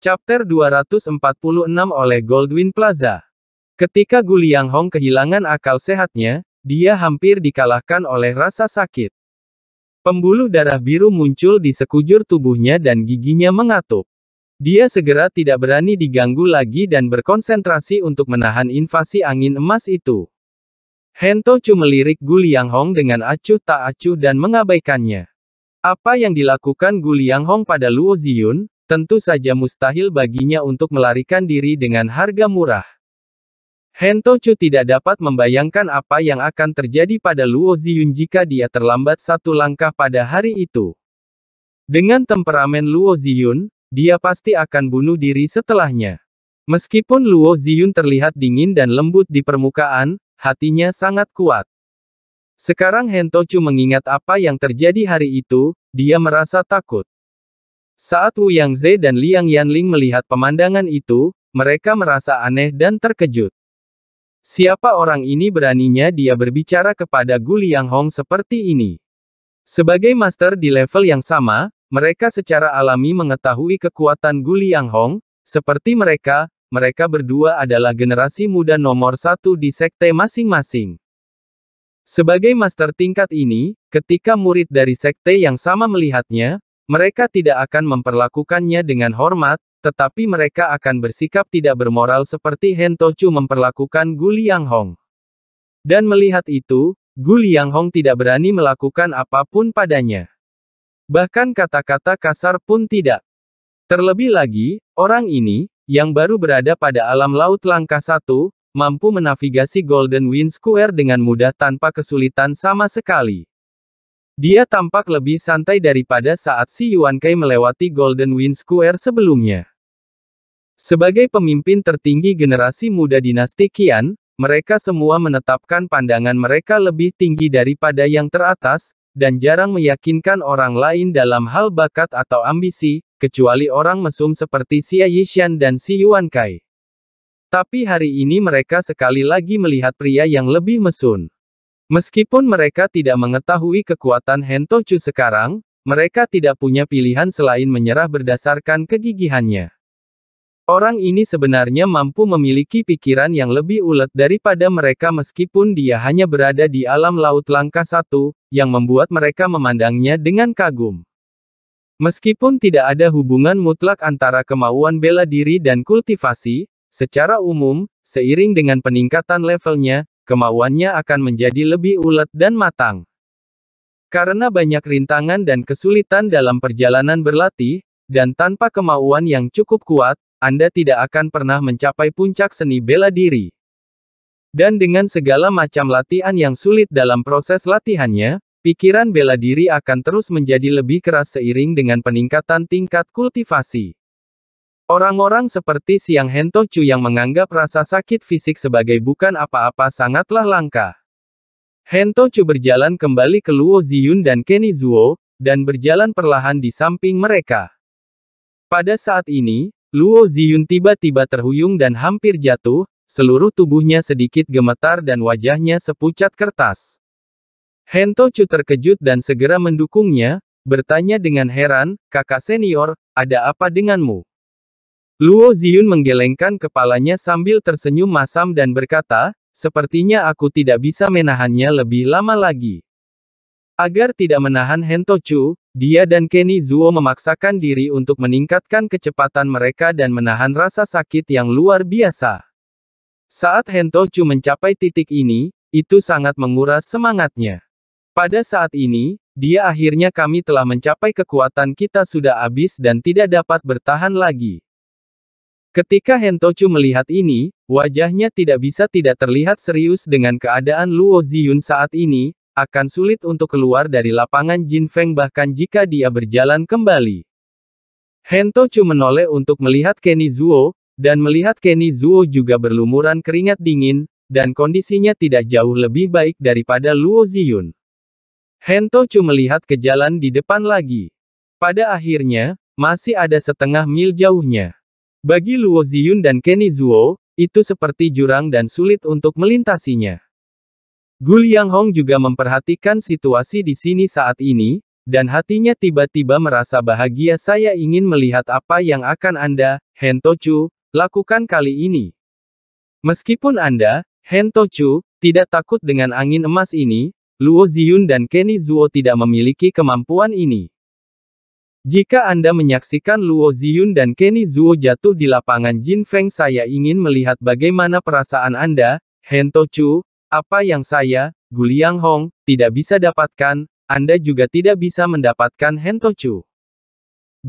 Chapter 246 oleh Goldwyn Plaza. Ketika Gu Hong kehilangan akal sehatnya, dia hampir dikalahkan oleh rasa sakit. Pembuluh darah biru muncul di sekujur tubuhnya dan giginya mengatup. Dia segera tidak berani diganggu lagi dan berkonsentrasi untuk menahan invasi angin emas itu. Hento Chu melirik Gu Hong dengan acuh tak acuh dan mengabaikannya. Apa yang dilakukan Gu Hong pada Luo Ziyun, Tentu saja mustahil baginya untuk melarikan diri dengan harga murah. Hentochu tidak dapat membayangkan apa yang akan terjadi pada Luo Ziyun jika dia terlambat satu langkah pada hari itu. Dengan temperamen Luo Ziyun, dia pasti akan bunuh diri setelahnya. Meskipun Luo Ziyun terlihat dingin dan lembut di permukaan, hatinya sangat kuat. Sekarang Hentochu mengingat apa yang terjadi hari itu, dia merasa takut. Saat Wu Yangze dan Liang Yanling melihat pemandangan itu, mereka merasa aneh dan terkejut. Siapa orang ini beraninya dia berbicara kepada Gu Hong seperti ini? Sebagai master di level yang sama, mereka secara alami mengetahui kekuatan Gu Hong, seperti mereka, mereka berdua adalah generasi muda nomor satu di sekte masing-masing. Sebagai master tingkat ini, ketika murid dari sekte yang sama melihatnya, mereka tidak akan memperlakukannya dengan hormat, tetapi mereka akan bersikap tidak bermoral seperti Hentochu memperlakukan Gu Hong. Dan melihat itu, Gu Hong tidak berani melakukan apapun padanya. Bahkan kata-kata kasar pun tidak. Terlebih lagi, orang ini, yang baru berada pada alam laut langkah satu, mampu menavigasi Golden Wind Square dengan mudah tanpa kesulitan sama sekali. Dia tampak lebih santai daripada saat Si Yuan Kai melewati Golden Wind Square sebelumnya. Sebagai pemimpin tertinggi generasi muda dinasti Qian, mereka semua menetapkan pandangan mereka lebih tinggi daripada yang teratas, dan jarang meyakinkan orang lain dalam hal bakat atau ambisi, kecuali orang mesum seperti Si Yixian dan Si Yuan Kai. Tapi hari ini mereka sekali lagi melihat pria yang lebih mesun. Meskipun mereka tidak mengetahui kekuatan Hentochu sekarang, mereka tidak punya pilihan selain menyerah berdasarkan kegigihannya. Orang ini sebenarnya mampu memiliki pikiran yang lebih ulet daripada mereka meskipun dia hanya berada di alam laut langkah satu, yang membuat mereka memandangnya dengan kagum. Meskipun tidak ada hubungan mutlak antara kemauan bela diri dan kultivasi, secara umum, seiring dengan peningkatan levelnya, kemauannya akan menjadi lebih ulet dan matang. Karena banyak rintangan dan kesulitan dalam perjalanan berlatih, dan tanpa kemauan yang cukup kuat, Anda tidak akan pernah mencapai puncak seni bela diri. Dan dengan segala macam latihan yang sulit dalam proses latihannya, pikiran bela diri akan terus menjadi lebih keras seiring dengan peningkatan tingkat kultivasi. Orang-orang seperti Siang Hento Chu yang menganggap rasa sakit fisik sebagai bukan apa-apa sangatlah langka. Hento Chu berjalan kembali ke Luo Ziyun dan Kenny Zuo, dan berjalan perlahan di samping mereka. Pada saat ini, Luo Ziyun tiba-tiba terhuyung dan hampir jatuh, seluruh tubuhnya sedikit gemetar dan wajahnya sepucat kertas. Hento Chu terkejut dan segera mendukungnya, bertanya dengan heran, kakak senior, ada apa denganmu? Luo Ziyun menggelengkan kepalanya sambil tersenyum masam dan berkata, sepertinya aku tidak bisa menahannya lebih lama lagi. Agar tidak menahan Hento Chu, dia dan Kenny Zuo memaksakan diri untuk meningkatkan kecepatan mereka dan menahan rasa sakit yang luar biasa. Saat Hento Chu mencapai titik ini, itu sangat menguras semangatnya. Pada saat ini, dia akhirnya kami telah mencapai kekuatan kita sudah habis dan tidak dapat bertahan lagi. Ketika Hentochu melihat ini, wajahnya tidak bisa tidak terlihat serius dengan keadaan Luo Ziyun saat ini, akan sulit untuk keluar dari lapangan Jin Feng bahkan jika dia berjalan kembali. Hentochu menoleh untuk melihat Kenny Zuo, dan melihat Kenny Zuo juga berlumuran keringat dingin, dan kondisinya tidak jauh lebih baik daripada Luo Ziyun. Hentochu melihat ke jalan di depan lagi. Pada akhirnya, masih ada setengah mil jauhnya. Bagi Luo Ziyun dan Kenny Zuo, itu seperti jurang dan sulit untuk melintasinya. Gu Hong juga memperhatikan situasi di sini saat ini, dan hatinya tiba-tiba merasa bahagia saya ingin melihat apa yang akan Anda, Hentochu, lakukan kali ini. Meskipun Anda, Hentochu, tidak takut dengan angin emas ini, Luo Ziyun dan Kenny Zuo tidak memiliki kemampuan ini. Jika Anda menyaksikan Luo Ziyun dan Kenny Zuo jatuh di lapangan Jin Feng saya ingin melihat bagaimana perasaan Anda, Hento Chu, apa yang saya, Guliang Hong, tidak bisa dapatkan, Anda juga tidak bisa mendapatkan Hento Chu.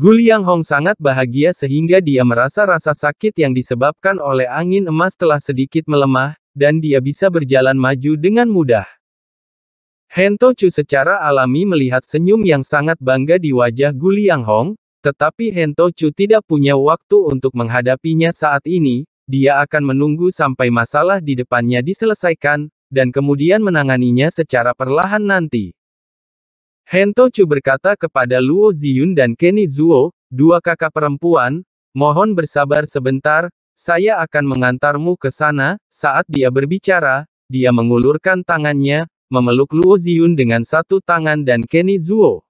Guliang Hong sangat bahagia sehingga dia merasa rasa sakit yang disebabkan oleh angin emas telah sedikit melemah, dan dia bisa berjalan maju dengan mudah. Hento Chu secara alami melihat senyum yang sangat bangga di wajah Gu Hong, tetapi Hento Chu tidak punya waktu untuk menghadapinya saat ini, dia akan menunggu sampai masalah di depannya diselesaikan, dan kemudian menanganinya secara perlahan nanti. Hento Chu berkata kepada Luo Ziyun dan Kenny Zuo, dua kakak perempuan, mohon bersabar sebentar, saya akan mengantarmu ke sana, saat dia berbicara, dia mengulurkan tangannya, memeluk Luo Ziyun dengan satu tangan dan Kenny Zuo.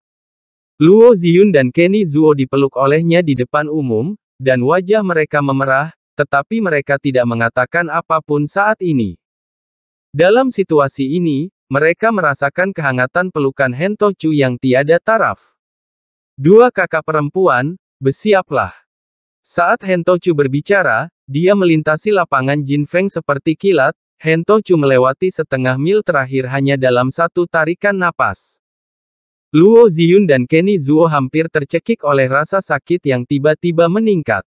Luo Ziyun dan Kenny Zuo dipeluk olehnya di depan umum, dan wajah mereka memerah, tetapi mereka tidak mengatakan apapun saat ini. Dalam situasi ini, mereka merasakan kehangatan pelukan Hento Chu yang tiada taraf. Dua kakak perempuan, bersiaplah. Saat Hento Chu berbicara, dia melintasi lapangan Jin Feng seperti kilat, Hento Chu melewati setengah mil terakhir hanya dalam satu tarikan napas. Luo Ziyun dan Kenny Zuo hampir tercekik oleh rasa sakit yang tiba-tiba meningkat.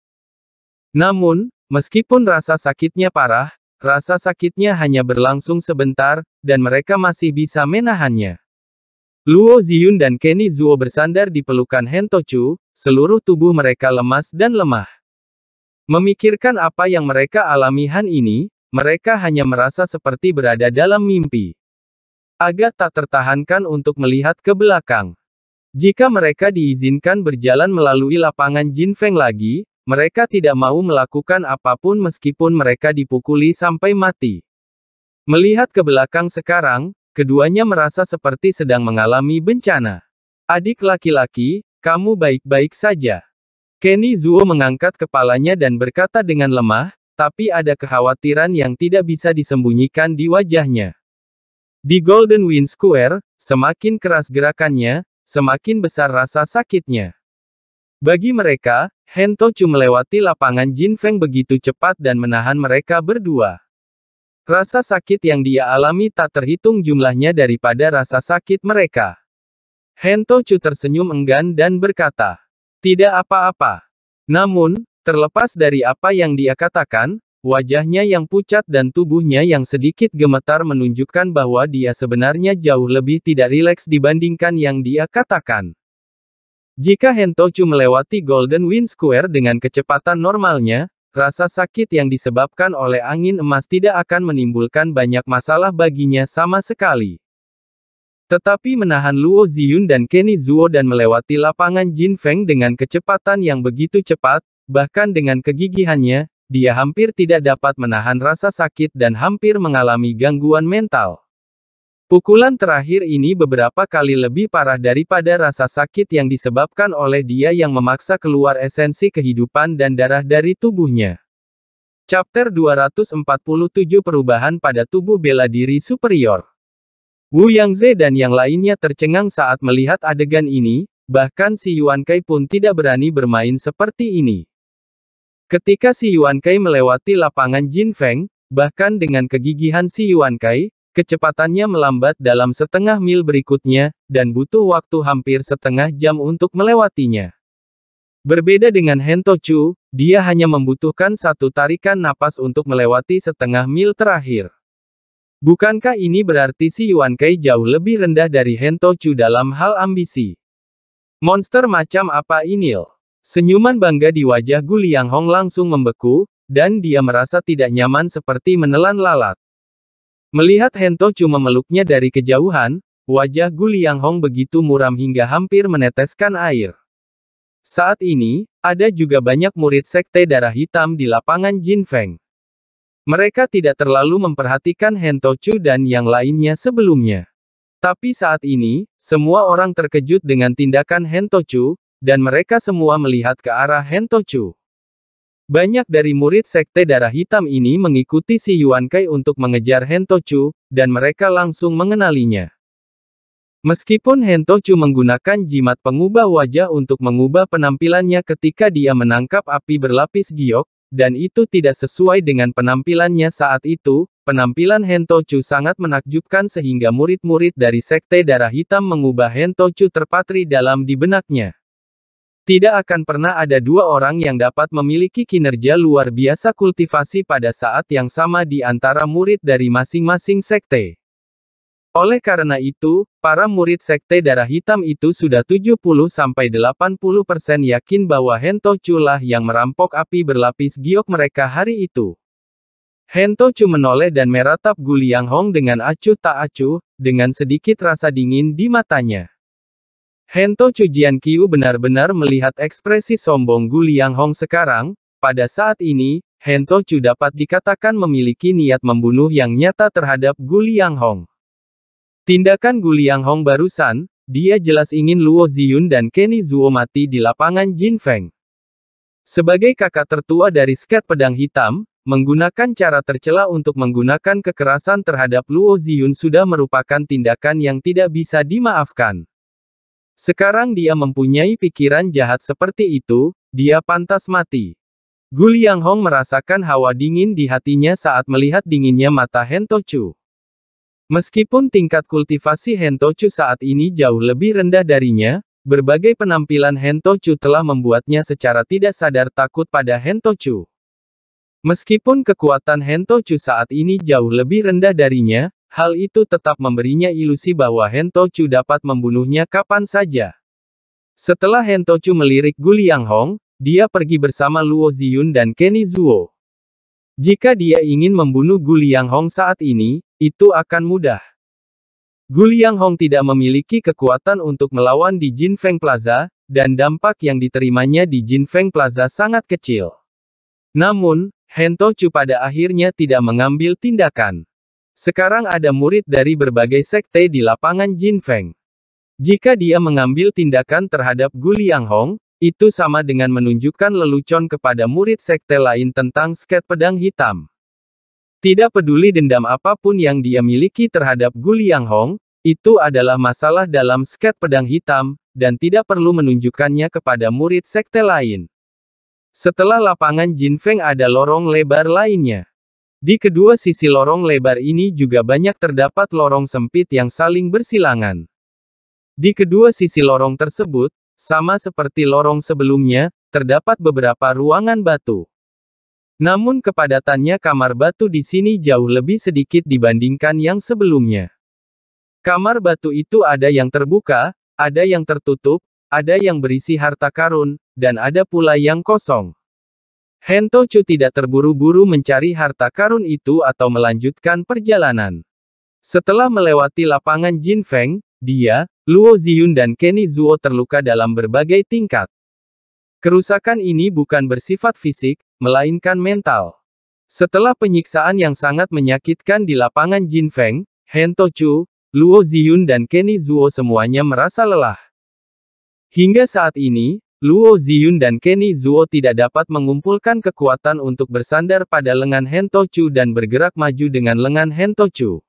Namun, meskipun rasa sakitnya parah, rasa sakitnya hanya berlangsung sebentar, dan mereka masih bisa menahannya. Luo Ziyun dan Kenny Zuo bersandar di pelukan Hento Chu, seluruh tubuh mereka lemas dan lemah. Memikirkan apa yang mereka alami Han ini, mereka hanya merasa seperti berada dalam mimpi. Agak tak tertahankan untuk melihat ke belakang. Jika mereka diizinkan berjalan melalui lapangan Jin Feng lagi, mereka tidak mau melakukan apapun meskipun mereka dipukuli sampai mati. Melihat ke belakang sekarang, keduanya merasa seperti sedang mengalami bencana. Adik laki-laki, kamu baik-baik saja. Kenny Zuo mengangkat kepalanya dan berkata dengan lemah, tapi ada kekhawatiran yang tidak bisa disembunyikan di wajahnya. Di Golden Wind Square, semakin keras gerakannya, semakin besar rasa sakitnya. Bagi mereka, Hento Chu melewati lapangan Jin Feng begitu cepat dan menahan mereka berdua. Rasa sakit yang dia alami tak terhitung jumlahnya daripada rasa sakit mereka. Hento Chu tersenyum enggan dan berkata, Tidak apa-apa. Namun, Terlepas dari apa yang dia katakan, wajahnya yang pucat dan tubuhnya yang sedikit gemetar menunjukkan bahwa dia sebenarnya jauh lebih tidak rileks dibandingkan yang dia katakan. Jika Hentochu melewati Golden Wind Square dengan kecepatan normalnya, rasa sakit yang disebabkan oleh angin emas tidak akan menimbulkan banyak masalah baginya sama sekali. Tetapi menahan Luo Ziyun dan Kenny Zuo dan melewati lapangan Jin Feng dengan kecepatan yang begitu cepat, Bahkan dengan kegigihannya, dia hampir tidak dapat menahan rasa sakit dan hampir mengalami gangguan mental. Pukulan terakhir ini beberapa kali lebih parah daripada rasa sakit yang disebabkan oleh dia yang memaksa keluar esensi kehidupan dan darah dari tubuhnya. Chapter 247 Perubahan pada tubuh bela diri superior. Wu Yangze dan yang lainnya tercengang saat melihat adegan ini, bahkan si Yuan Kai pun tidak berani bermain seperti ini. Ketika si Yuan Kai melewati lapangan Jin Feng, bahkan dengan kegigihan si Yuan Kai, kecepatannya melambat dalam setengah mil berikutnya, dan butuh waktu hampir setengah jam untuk melewatinya. Berbeda dengan Hento Chu, dia hanya membutuhkan satu tarikan napas untuk melewati setengah mil terakhir. Bukankah ini berarti si Yuan Kai jauh lebih rendah dari Hento Chu dalam hal ambisi? Monster macam apa ini? Senyuman bangga di wajah Gu Hong langsung membeku, dan dia merasa tidak nyaman seperti menelan lalat. Melihat Hento cuma meluknya dari kejauhan, wajah Gu Hong begitu muram hingga hampir meneteskan air. Saat ini, ada juga banyak murid sekte darah hitam di lapangan Jin Feng. Mereka tidak terlalu memperhatikan Chu dan yang lainnya sebelumnya. Tapi saat ini, semua orang terkejut dengan tindakan Chu dan mereka semua melihat ke arah Hento Banyak dari murid sekte darah hitam ini mengikuti si Yuan Kai untuk mengejar Hento dan mereka langsung mengenalinya. Meskipun Hento menggunakan jimat pengubah wajah untuk mengubah penampilannya ketika dia menangkap api berlapis giok, dan itu tidak sesuai dengan penampilannya saat itu, penampilan Hento sangat menakjubkan sehingga murid-murid dari Sekte Darah Hitam mengubah Hento terpatri dalam di benaknya. Tidak akan pernah ada dua orang yang dapat memiliki kinerja luar biasa kultivasi pada saat yang sama di antara murid dari masing-masing sekte. Oleh karena itu, para murid sekte darah hitam itu sudah 70-80% yakin bahwa Hento lah yang merampok api berlapis giok mereka hari itu. Hento Chu menoleh dan meratap Guliang Hong dengan acuh tak acuh, dengan sedikit rasa dingin di matanya. Hento Cujian Qiu benar-benar melihat ekspresi sombong Gu Hong sekarang, pada saat ini, Hento Chu dapat dikatakan memiliki niat membunuh yang nyata terhadap Gu Hong. Tindakan Gu Hong barusan, dia jelas ingin Luo Ziyun dan Kenny Zuo mati di lapangan Jin Feng. Sebagai kakak tertua dari sket pedang hitam, menggunakan cara tercela untuk menggunakan kekerasan terhadap Luo Ziyun sudah merupakan tindakan yang tidak bisa dimaafkan. Sekarang dia mempunyai pikiran jahat seperti itu, dia pantas mati. Gu Hong merasakan hawa dingin di hatinya saat melihat dinginnya mata Hentochu. Meskipun tingkat kultivasi Hentochu saat ini jauh lebih rendah darinya, berbagai penampilan Hentochu telah membuatnya secara tidak sadar takut pada Hentochu. Meskipun kekuatan Hentochu saat ini jauh lebih rendah darinya, Hal itu tetap memberinya ilusi bahwa Chu dapat membunuhnya kapan saja. Setelah Chu melirik Guliang Hong, dia pergi bersama Luo Ziyun dan Kenny Zuo. Jika dia ingin membunuh Guliang Hong saat ini, itu akan mudah. Guliang Hong tidak memiliki kekuatan untuk melawan di Jin Feng Plaza, dan dampak yang diterimanya di Jin Feng Plaza sangat kecil. Namun, Chu pada akhirnya tidak mengambil tindakan. Sekarang ada murid dari berbagai sekte di lapangan Jin Feng. Jika dia mengambil tindakan terhadap Gu Liang Hong, itu sama dengan menunjukkan lelucon kepada murid sekte lain tentang sket pedang hitam. Tidak peduli dendam apapun yang dia miliki terhadap Gu Liang Hong, itu adalah masalah dalam sket pedang hitam, dan tidak perlu menunjukkannya kepada murid sekte lain. Setelah lapangan Jin Feng ada lorong lebar lainnya. Di kedua sisi lorong lebar ini juga banyak terdapat lorong sempit yang saling bersilangan. Di kedua sisi lorong tersebut, sama seperti lorong sebelumnya, terdapat beberapa ruangan batu. Namun kepadatannya kamar batu di sini jauh lebih sedikit dibandingkan yang sebelumnya. Kamar batu itu ada yang terbuka, ada yang tertutup, ada yang berisi harta karun, dan ada pula yang kosong. Hento Chu tidak terburu-buru mencari harta karun itu atau melanjutkan perjalanan. Setelah melewati lapangan Jin Feng, dia, Luo Ziyun dan Kenny Zuo terluka dalam berbagai tingkat. Kerusakan ini bukan bersifat fisik, melainkan mental. Setelah penyiksaan yang sangat menyakitkan di lapangan Jin Feng, Hento Chu, Luo Ziyun dan Kenny Zuo semuanya merasa lelah. Hingga saat ini, Luo Ziyun dan Kenny Zuo tidak dapat mengumpulkan kekuatan untuk bersandar pada lengan Hento Chu dan bergerak maju dengan lengan Hento Chu.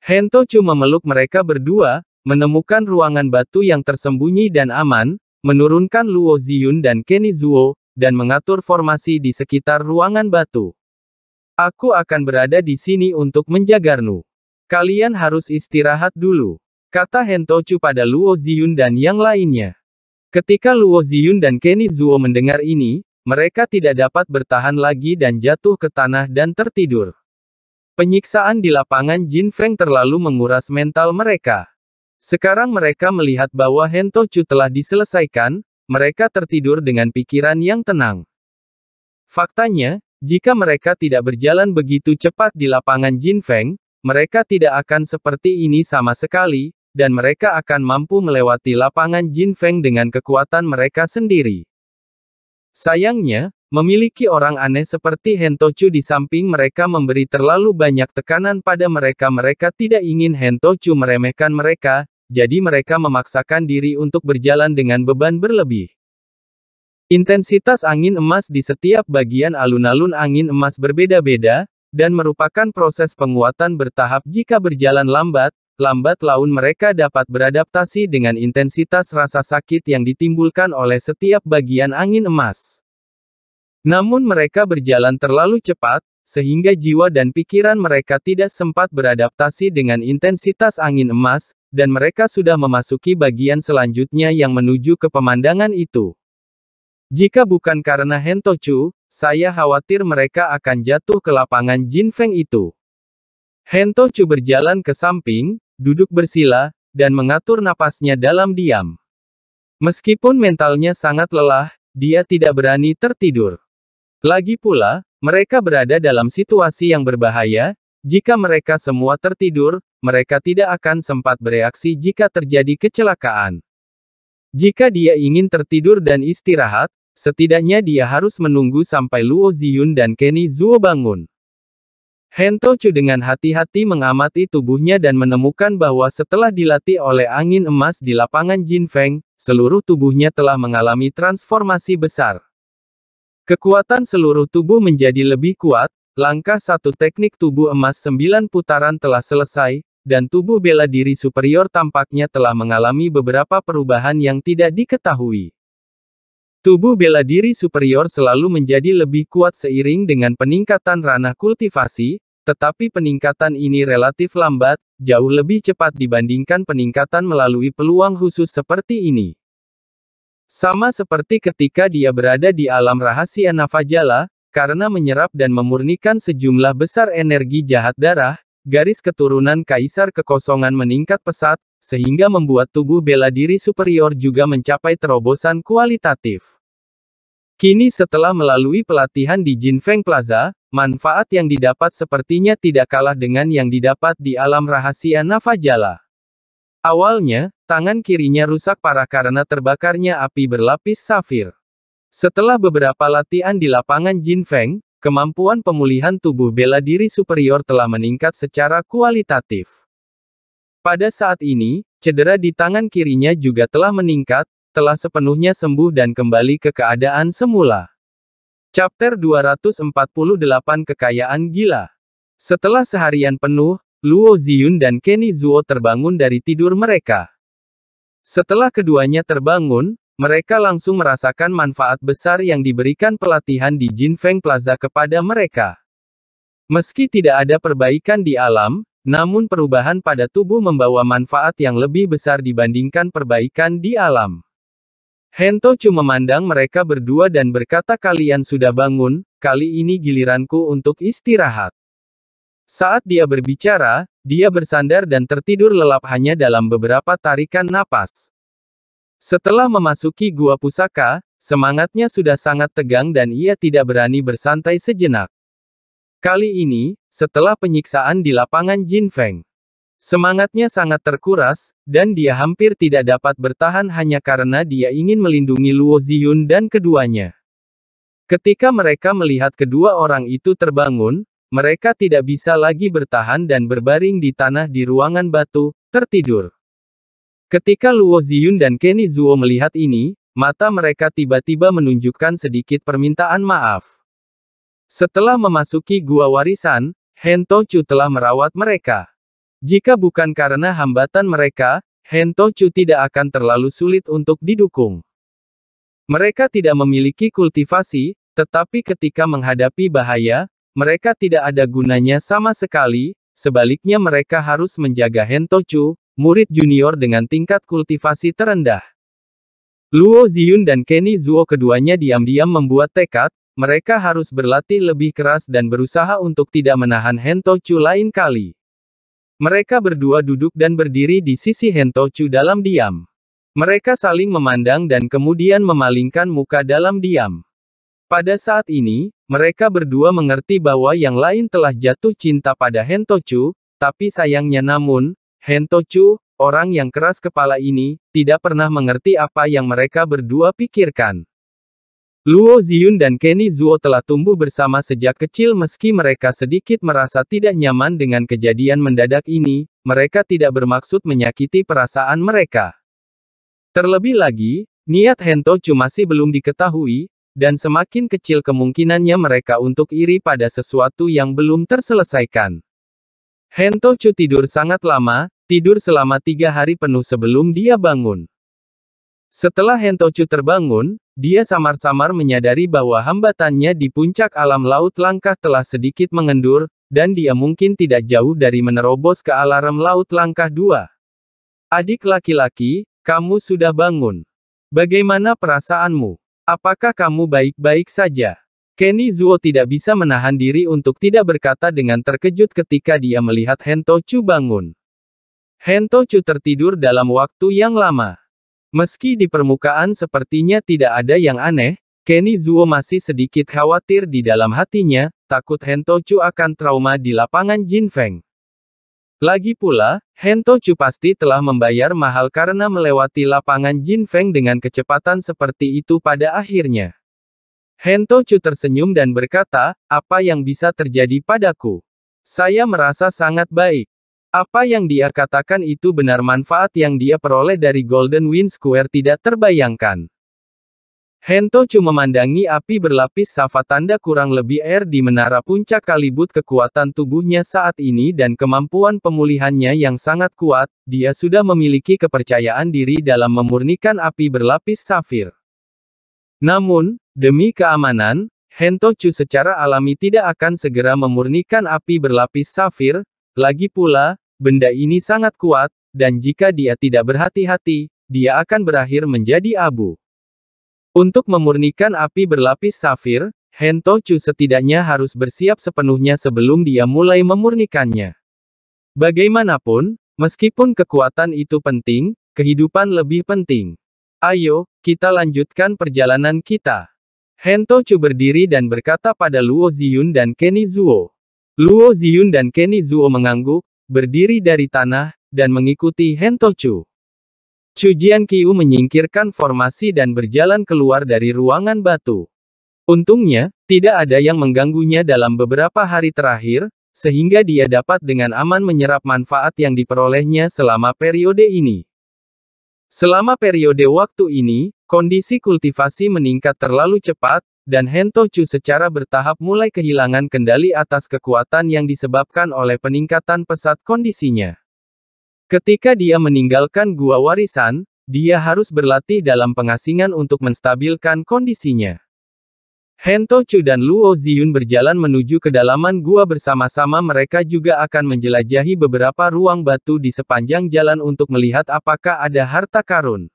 Hento Chu memeluk mereka berdua, menemukan ruangan batu yang tersembunyi dan aman, menurunkan Luo Ziyun dan Kenny Zuo, dan mengatur formasi di sekitar ruangan batu. Aku akan berada di sini untuk menjagarnu. Kalian harus istirahat dulu, kata Hento Chu pada Luo Ziyun dan yang lainnya. Ketika Luo Ziyun dan Kenny Zuo mendengar ini, mereka tidak dapat bertahan lagi dan jatuh ke tanah dan tertidur. Penyiksaan di lapangan Jin Feng terlalu menguras mental mereka. Sekarang mereka melihat bahwa Hento Chu telah diselesaikan, mereka tertidur dengan pikiran yang tenang. Faktanya, jika mereka tidak berjalan begitu cepat di lapangan Jin Feng, mereka tidak akan seperti ini sama sekali, dan mereka akan mampu melewati lapangan Jin Feng dengan kekuatan mereka sendiri. Sayangnya, memiliki orang aneh seperti Hentochu di samping mereka memberi terlalu banyak tekanan pada mereka mereka tidak ingin Hentochu meremehkan mereka, jadi mereka memaksakan diri untuk berjalan dengan beban berlebih. Intensitas angin emas di setiap bagian alun-alun angin emas berbeda-beda, dan merupakan proses penguatan bertahap jika berjalan lambat, Lambat laun mereka dapat beradaptasi dengan intensitas rasa sakit yang ditimbulkan oleh setiap bagian angin emas. Namun mereka berjalan terlalu cepat, sehingga jiwa dan pikiran mereka tidak sempat beradaptasi dengan intensitas angin emas, dan mereka sudah memasuki bagian selanjutnya yang menuju ke pemandangan itu. Jika bukan karena Hentochu, saya khawatir mereka akan jatuh ke lapangan Jin Feng itu. Hentochu berjalan ke samping, duduk bersila, dan mengatur napasnya dalam diam. Meskipun mentalnya sangat lelah, dia tidak berani tertidur. Lagi pula, mereka berada dalam situasi yang berbahaya, jika mereka semua tertidur, mereka tidak akan sempat bereaksi jika terjadi kecelakaan. Jika dia ingin tertidur dan istirahat, setidaknya dia harus menunggu sampai Luo Ziyun dan Kenny Zuo bangun. Hento Chu dengan hati-hati mengamati tubuhnya dan menemukan bahwa setelah dilatih oleh angin emas di lapangan Jin Feng, seluruh tubuhnya telah mengalami transformasi besar. Kekuatan seluruh tubuh menjadi lebih kuat, langkah satu teknik tubuh emas sembilan putaran telah selesai, dan tubuh bela diri superior tampaknya telah mengalami beberapa perubahan yang tidak diketahui. Tubuh bela diri superior selalu menjadi lebih kuat seiring dengan peningkatan ranah kultivasi, tetapi peningkatan ini relatif lambat, jauh lebih cepat dibandingkan peningkatan melalui peluang khusus seperti ini. Sama seperti ketika dia berada di alam rahasia Navajala, karena menyerap dan memurnikan sejumlah besar energi jahat darah, garis keturunan kaisar kekosongan meningkat pesat, sehingga membuat tubuh bela diri superior juga mencapai terobosan kualitatif. Kini setelah melalui pelatihan di Jinfeng Plaza, manfaat yang didapat sepertinya tidak kalah dengan yang didapat di alam rahasia Navajala. Awalnya, tangan kirinya rusak parah karena terbakarnya api berlapis safir. Setelah beberapa latihan di lapangan Jinfeng, kemampuan pemulihan tubuh bela diri superior telah meningkat secara kualitatif. Pada saat ini, cedera di tangan kirinya juga telah meningkat, telah sepenuhnya sembuh dan kembali ke keadaan semula. Chapter 248 Kekayaan Gila Setelah seharian penuh, Luo Ziyun dan Kenny Zuo terbangun dari tidur mereka. Setelah keduanya terbangun, mereka langsung merasakan manfaat besar yang diberikan pelatihan di Jin Feng Plaza kepada mereka. Meski tidak ada perbaikan di alam, namun perubahan pada tubuh membawa manfaat yang lebih besar dibandingkan perbaikan di alam. Hento cuma memandang mereka berdua dan berkata kalian sudah bangun, kali ini giliranku untuk istirahat. Saat dia berbicara, dia bersandar dan tertidur lelap hanya dalam beberapa tarikan napas. Setelah memasuki gua pusaka, semangatnya sudah sangat tegang dan ia tidak berani bersantai sejenak. Kali ini, setelah penyiksaan di lapangan Jin Feng. Semangatnya sangat terkuras, dan dia hampir tidak dapat bertahan hanya karena dia ingin melindungi Luo Ziyun dan keduanya. Ketika mereka melihat kedua orang itu terbangun, mereka tidak bisa lagi bertahan dan berbaring di tanah di ruangan batu, tertidur. Ketika Luo Ziyun dan Kenny Zuo melihat ini, mata mereka tiba-tiba menunjukkan sedikit permintaan maaf. Setelah memasuki gua warisan, Hento Chu telah merawat mereka. Jika bukan karena hambatan mereka, Hentochu tidak akan terlalu sulit untuk didukung. Mereka tidak memiliki kultivasi, tetapi ketika menghadapi bahaya, mereka tidak ada gunanya sama sekali, sebaliknya mereka harus menjaga Hentochu, murid junior dengan tingkat kultivasi terendah. Luo Ziyun dan Kenny Zuo keduanya diam-diam membuat tekad, mereka harus berlatih lebih keras dan berusaha untuk tidak menahan Hentochu lain kali. Mereka berdua duduk dan berdiri di sisi Hentochu dalam diam. Mereka saling memandang dan kemudian memalingkan muka dalam diam. Pada saat ini, mereka berdua mengerti bahwa yang lain telah jatuh cinta pada Hentochu, tapi sayangnya namun, Hentochu, orang yang keras kepala ini, tidak pernah mengerti apa yang mereka berdua pikirkan. Luo Ziyun dan Kenny Zuo telah tumbuh bersama sejak kecil meski mereka sedikit merasa tidak nyaman dengan kejadian mendadak ini, mereka tidak bermaksud menyakiti perasaan mereka. Terlebih lagi, niat Hento Chu masih belum diketahui, dan semakin kecil kemungkinannya mereka untuk iri pada sesuatu yang belum terselesaikan. Hento Chu tidur sangat lama, tidur selama tiga hari penuh sebelum dia bangun. Setelah Hento Chu terbangun, dia samar-samar menyadari bahwa hambatannya di puncak alam laut langkah telah sedikit mengendur, dan dia mungkin tidak jauh dari menerobos ke alarm laut langkah dua. Adik laki-laki, kamu sudah bangun. Bagaimana perasaanmu? Apakah kamu baik-baik saja? Kenny Zuo tidak bisa menahan diri untuk tidak berkata dengan terkejut ketika dia melihat Hento Chu bangun. Hento Chu tertidur dalam waktu yang lama. Meski di permukaan sepertinya tidak ada yang aneh, Kenny Zuo masih sedikit khawatir di dalam hatinya, takut Chu akan trauma di lapangan Jin Feng. Lagi pula, Chu pasti telah membayar mahal karena melewati lapangan Jin Feng dengan kecepatan seperti itu pada akhirnya. Chu tersenyum dan berkata, apa yang bisa terjadi padaku? Saya merasa sangat baik. Apa yang dia katakan itu benar manfaat yang dia peroleh dari Golden Wind Square tidak terbayangkan. Hento cuma memandangi api berlapis sava tanda kurang lebih air di menara puncak kalibut kekuatan tubuhnya saat ini dan kemampuan pemulihannya yang sangat kuat, dia sudah memiliki kepercayaan diri dalam memurnikan api berlapis safir. Namun, demi keamanan, Hento Chu secara alami tidak akan segera memurnikan api berlapis safir, lagi pula, Benda ini sangat kuat, dan jika dia tidak berhati-hati, dia akan berakhir menjadi abu. Untuk memurnikan api berlapis safir, Hento Chu setidaknya harus bersiap sepenuhnya sebelum dia mulai memurnikannya. Bagaimanapun, meskipun kekuatan itu penting, kehidupan lebih penting. Ayo, kita lanjutkan perjalanan kita. Hento Chu berdiri dan berkata pada Luo Ziyun dan Kenizuo. Luo Ziyun dan Kenizuo mengangguk, berdiri dari tanah, dan mengikuti Hentochu. Jian Qiu menyingkirkan formasi dan berjalan keluar dari ruangan batu. Untungnya, tidak ada yang mengganggunya dalam beberapa hari terakhir, sehingga dia dapat dengan aman menyerap manfaat yang diperolehnya selama periode ini. Selama periode waktu ini, kondisi kultivasi meningkat terlalu cepat, dan Hento Chu secara bertahap mulai kehilangan kendali atas kekuatan yang disebabkan oleh peningkatan pesat kondisinya. Ketika dia meninggalkan gua warisan, dia harus berlatih dalam pengasingan untuk menstabilkan kondisinya. Hento Chu dan Luo Ziyun berjalan menuju kedalaman gua bersama-sama mereka juga akan menjelajahi beberapa ruang batu di sepanjang jalan untuk melihat apakah ada harta karun.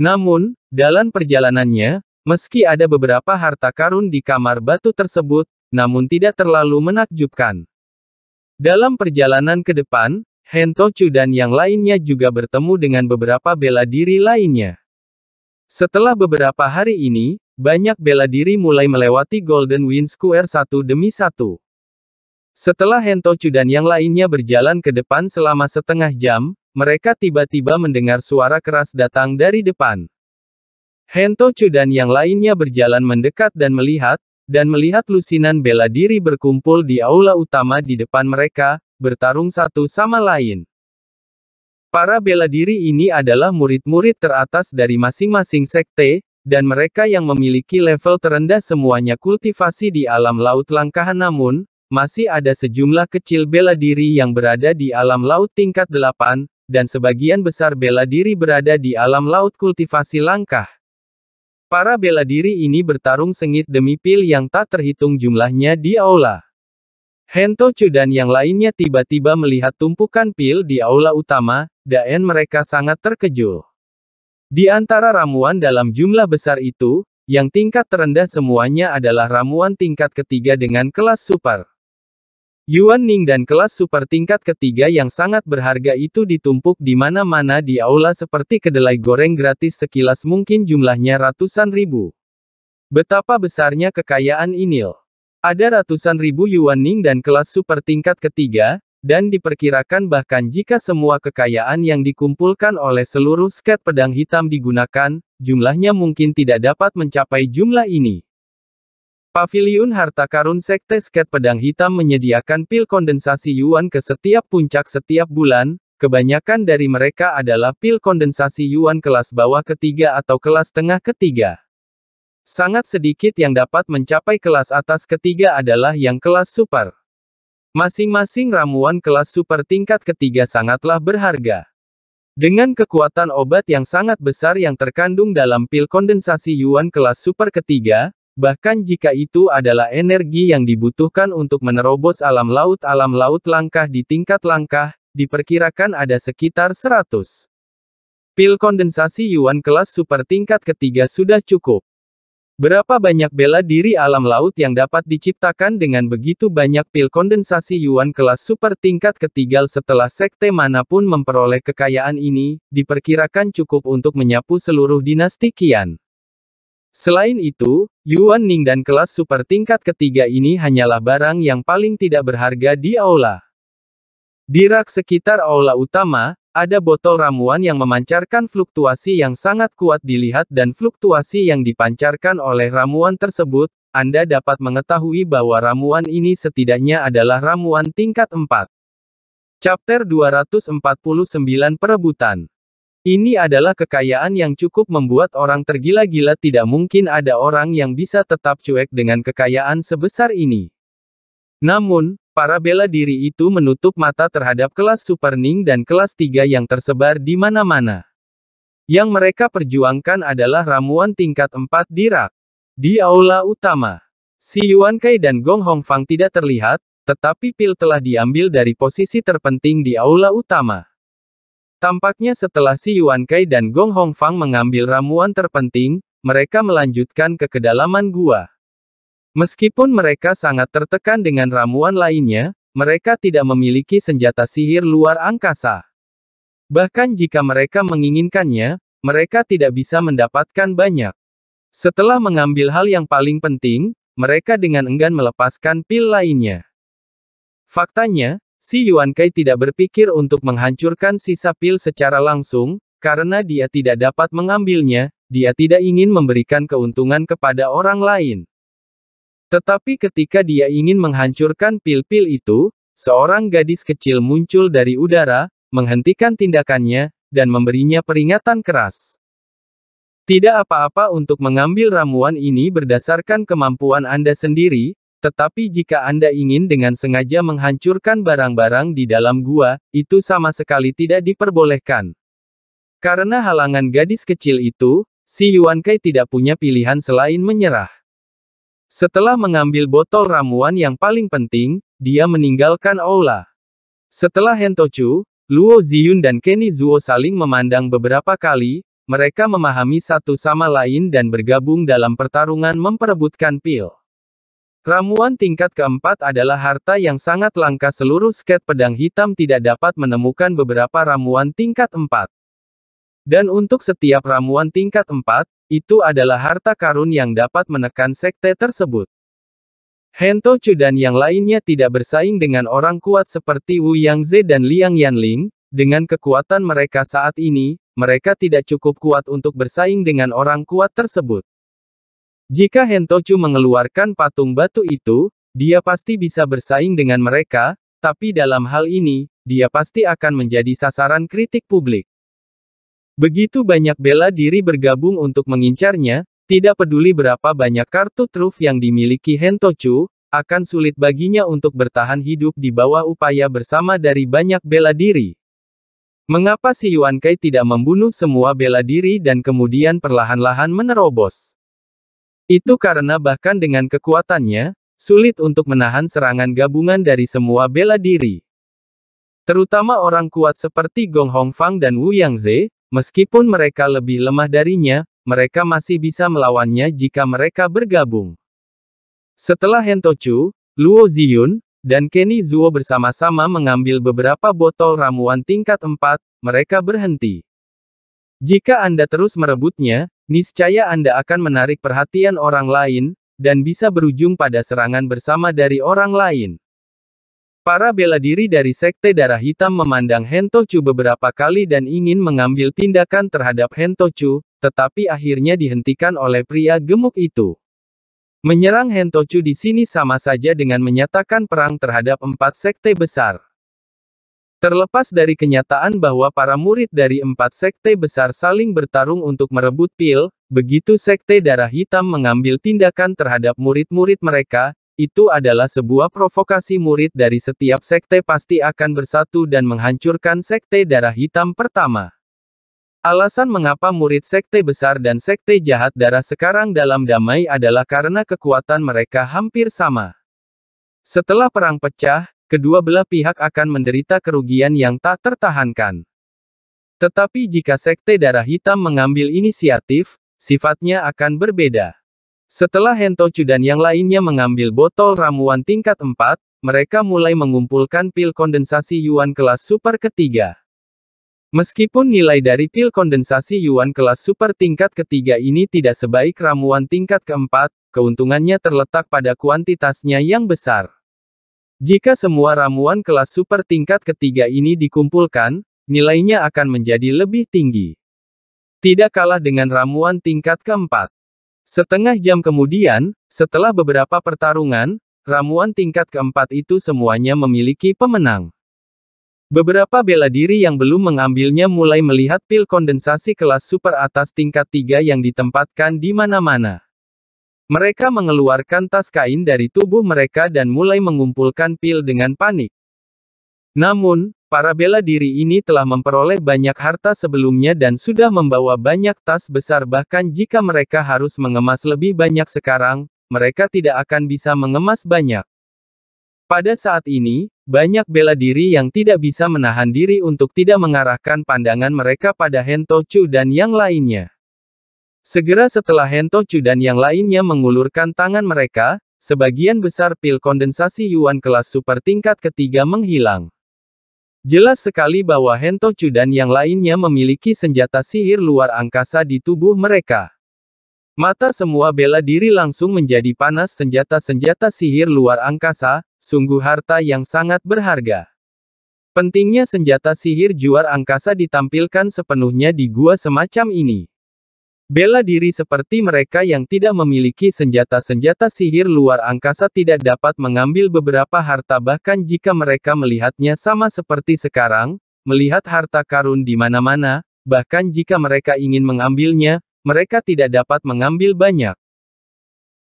Namun, dalam perjalanannya, Meski ada beberapa harta karun di kamar batu tersebut, namun tidak terlalu menakjubkan. Dalam perjalanan ke depan, Hentochu dan yang lainnya juga bertemu dengan beberapa bela diri lainnya. Setelah beberapa hari ini, banyak bela diri mulai melewati Golden Wind Square satu demi satu. Setelah Hentochu dan yang lainnya berjalan ke depan selama setengah jam, mereka tiba-tiba mendengar suara keras datang dari depan. Hento Chu dan yang lainnya berjalan mendekat dan melihat, dan melihat lusinan bela diri berkumpul di aula utama di depan mereka, bertarung satu sama lain. Para bela diri ini adalah murid-murid teratas dari masing-masing sekte, dan mereka yang memiliki level terendah semuanya kultivasi di alam laut langkahan namun, masih ada sejumlah kecil bela diri yang berada di alam laut tingkat 8, dan sebagian besar bela diri berada di alam laut kultivasi langkah. Para bela diri ini bertarung sengit demi pil yang tak terhitung jumlahnya di aula. Hento Chu dan yang lainnya tiba-tiba melihat tumpukan pil di aula utama, dan mereka sangat terkejut. Di antara ramuan dalam jumlah besar itu, yang tingkat terendah semuanya adalah ramuan tingkat ketiga dengan kelas super. Yuan Ning dan kelas super tingkat ketiga yang sangat berharga itu ditumpuk di mana-mana di aula seperti kedelai goreng gratis sekilas mungkin jumlahnya ratusan ribu. Betapa besarnya kekayaan Inil. Ada ratusan ribu Yuan Ning dan kelas super tingkat ketiga, dan diperkirakan bahkan jika semua kekayaan yang dikumpulkan oleh seluruh sket pedang hitam digunakan, jumlahnya mungkin tidak dapat mencapai jumlah ini. Paviliun Harta Karun Sekte Sket Pedang Hitam menyediakan pil kondensasi yuan ke setiap puncak setiap bulan, kebanyakan dari mereka adalah pil kondensasi yuan kelas bawah ketiga atau kelas tengah ketiga. Sangat sedikit yang dapat mencapai kelas atas ketiga adalah yang kelas super. Masing-masing ramuan kelas super tingkat ketiga sangatlah berharga. Dengan kekuatan obat yang sangat besar yang terkandung dalam pil kondensasi yuan kelas super ketiga, Bahkan jika itu adalah energi yang dibutuhkan untuk menerobos alam laut alam laut langkah di tingkat langkah, diperkirakan ada sekitar 100. Pil kondensasi yuan kelas super tingkat ketiga sudah cukup. Berapa banyak bela diri alam laut yang dapat diciptakan dengan begitu banyak pil kondensasi yuan kelas super tingkat ketiga setelah sekte manapun memperoleh kekayaan ini, diperkirakan cukup untuk menyapu seluruh dinasti Qian. Selain itu, Yuan Ning dan kelas super tingkat ketiga ini hanyalah barang yang paling tidak berharga di aula. Di rak sekitar aula utama, ada botol ramuan yang memancarkan fluktuasi yang sangat kuat dilihat dan fluktuasi yang dipancarkan oleh ramuan tersebut, Anda dapat mengetahui bahwa ramuan ini setidaknya adalah ramuan tingkat 4. Chapter 249 Perebutan ini adalah kekayaan yang cukup membuat orang tergila-gila tidak mungkin ada orang yang bisa tetap cuek dengan kekayaan sebesar ini. Namun, para bela diri itu menutup mata terhadap kelas superning dan kelas 3 yang tersebar di mana-mana. Yang mereka perjuangkan adalah ramuan tingkat 4 di rak. Di aula utama, Si Yuan Kai dan Gong Hongfang tidak terlihat, tetapi pil telah diambil dari posisi terpenting di aula utama. Tampaknya setelah Si Yuan Kai dan Gong Hongfang mengambil ramuan terpenting, mereka melanjutkan ke kedalaman gua. Meskipun mereka sangat tertekan dengan ramuan lainnya, mereka tidak memiliki senjata sihir luar angkasa. Bahkan jika mereka menginginkannya, mereka tidak bisa mendapatkan banyak. Setelah mengambil hal yang paling penting, mereka dengan enggan melepaskan pil lainnya. Faktanya, Si Yuan Kai tidak berpikir untuk menghancurkan sisa pil secara langsung, karena dia tidak dapat mengambilnya, dia tidak ingin memberikan keuntungan kepada orang lain. Tetapi ketika dia ingin menghancurkan pil-pil itu, seorang gadis kecil muncul dari udara, menghentikan tindakannya, dan memberinya peringatan keras. Tidak apa-apa untuk mengambil ramuan ini berdasarkan kemampuan Anda sendiri, tetapi jika Anda ingin dengan sengaja menghancurkan barang-barang di dalam gua, itu sama sekali tidak diperbolehkan. Karena halangan gadis kecil itu, si Yuan Kai tidak punya pilihan selain menyerah. Setelah mengambil botol ramuan yang paling penting, dia meninggalkan aula. Setelah Hentochu, Luo Ziyun dan Kenny Zuo saling memandang beberapa kali, mereka memahami satu sama lain dan bergabung dalam pertarungan memperebutkan pil. Ramuan tingkat keempat adalah harta yang sangat langka seluruh sket pedang hitam tidak dapat menemukan beberapa ramuan tingkat empat. Dan untuk setiap ramuan tingkat empat, itu adalah harta karun yang dapat menekan sekte tersebut. Hento Chu dan yang lainnya tidak bersaing dengan orang kuat seperti Wu Yang Yangze dan Liang Yanling, dengan kekuatan mereka saat ini, mereka tidak cukup kuat untuk bersaing dengan orang kuat tersebut. Jika Hentochu mengeluarkan patung batu itu, dia pasti bisa bersaing dengan mereka, tapi dalam hal ini, dia pasti akan menjadi sasaran kritik publik. Begitu banyak bela diri bergabung untuk mengincarnya, tidak peduli berapa banyak kartu truf yang dimiliki Hentochu, akan sulit baginya untuk bertahan hidup di bawah upaya bersama dari banyak bela diri. Mengapa si Yuan Kai tidak membunuh semua bela diri dan kemudian perlahan-lahan menerobos? Itu karena bahkan dengan kekuatannya, sulit untuk menahan serangan gabungan dari semua bela diri. Terutama orang kuat seperti Gong Hongfang dan Wu Yangze, meskipun mereka lebih lemah darinya, mereka masih bisa melawannya jika mereka bergabung. Setelah Hentochu, Luo Ziyun, dan Kenny Zuo bersama-sama mengambil beberapa botol ramuan tingkat 4, mereka berhenti. Jika Anda terus merebutnya, niscaya Anda akan menarik perhatian orang lain, dan bisa berujung pada serangan bersama dari orang lain. Para bela diri dari Sekte Darah Hitam memandang Hentochu beberapa kali dan ingin mengambil tindakan terhadap Hentochu, tetapi akhirnya dihentikan oleh pria gemuk itu. Menyerang Hentochu di sini sama saja dengan menyatakan perang terhadap empat sekte besar. Terlepas dari kenyataan bahwa para murid dari empat sekte besar saling bertarung untuk merebut pil, begitu sekte darah hitam mengambil tindakan terhadap murid-murid mereka, itu adalah sebuah provokasi murid dari setiap sekte pasti akan bersatu dan menghancurkan sekte darah hitam pertama. Alasan mengapa murid sekte besar dan sekte jahat darah sekarang dalam damai adalah karena kekuatan mereka hampir sama. Setelah perang pecah, kedua belah pihak akan menderita kerugian yang tak tertahankan. Tetapi jika sekte darah hitam mengambil inisiatif, sifatnya akan berbeda. Setelah Hentochu dan yang lainnya mengambil botol ramuan tingkat 4, mereka mulai mengumpulkan pil kondensasi Yuan kelas super ketiga. Meskipun nilai dari pil kondensasi Yuan kelas super tingkat ketiga ini tidak sebaik ramuan tingkat keempat, keuntungannya terletak pada kuantitasnya yang besar. Jika semua ramuan kelas super tingkat ketiga ini dikumpulkan, nilainya akan menjadi lebih tinggi. Tidak kalah dengan ramuan tingkat keempat. Setengah jam kemudian, setelah beberapa pertarungan, ramuan tingkat keempat itu semuanya memiliki pemenang. Beberapa bela diri yang belum mengambilnya mulai melihat pil kondensasi kelas super atas tingkat tiga yang ditempatkan di mana-mana. Mereka mengeluarkan tas kain dari tubuh mereka dan mulai mengumpulkan pil dengan panik. Namun, para bela diri ini telah memperoleh banyak harta sebelumnya dan sudah membawa banyak tas besar bahkan jika mereka harus mengemas lebih banyak sekarang, mereka tidak akan bisa mengemas banyak. Pada saat ini, banyak bela diri yang tidak bisa menahan diri untuk tidak mengarahkan pandangan mereka pada Hento Chu dan yang lainnya. Segera setelah Hentochu dan yang lainnya mengulurkan tangan mereka, sebagian besar pil kondensasi Yuan kelas super tingkat ketiga menghilang. Jelas sekali bahwa Hentochu dan yang lainnya memiliki senjata sihir luar angkasa di tubuh mereka. Mata semua bela diri langsung menjadi panas senjata-senjata sihir luar angkasa, sungguh harta yang sangat berharga. Pentingnya senjata sihir juar angkasa ditampilkan sepenuhnya di gua semacam ini. Bela diri seperti mereka yang tidak memiliki senjata-senjata sihir luar angkasa tidak dapat mengambil beberapa harta bahkan jika mereka melihatnya sama seperti sekarang, melihat harta karun di mana-mana, bahkan jika mereka ingin mengambilnya, mereka tidak dapat mengambil banyak.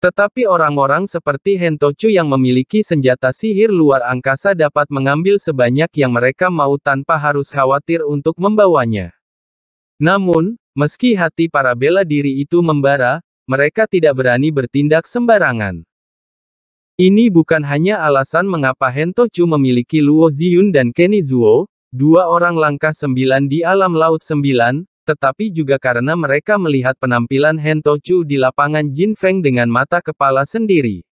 Tetapi orang-orang seperti Hentochu yang memiliki senjata sihir luar angkasa dapat mengambil sebanyak yang mereka mau tanpa harus khawatir untuk membawanya. Namun, Meski hati para bela diri itu membara, mereka tidak berani bertindak sembarangan. Ini bukan hanya alasan mengapa Hentochu memiliki Luo Ziyun dan Kenizuo, dua orang langkah sembilan di alam laut sembilan, tetapi juga karena mereka melihat penampilan Hentochu di lapangan Jin Feng dengan mata kepala sendiri.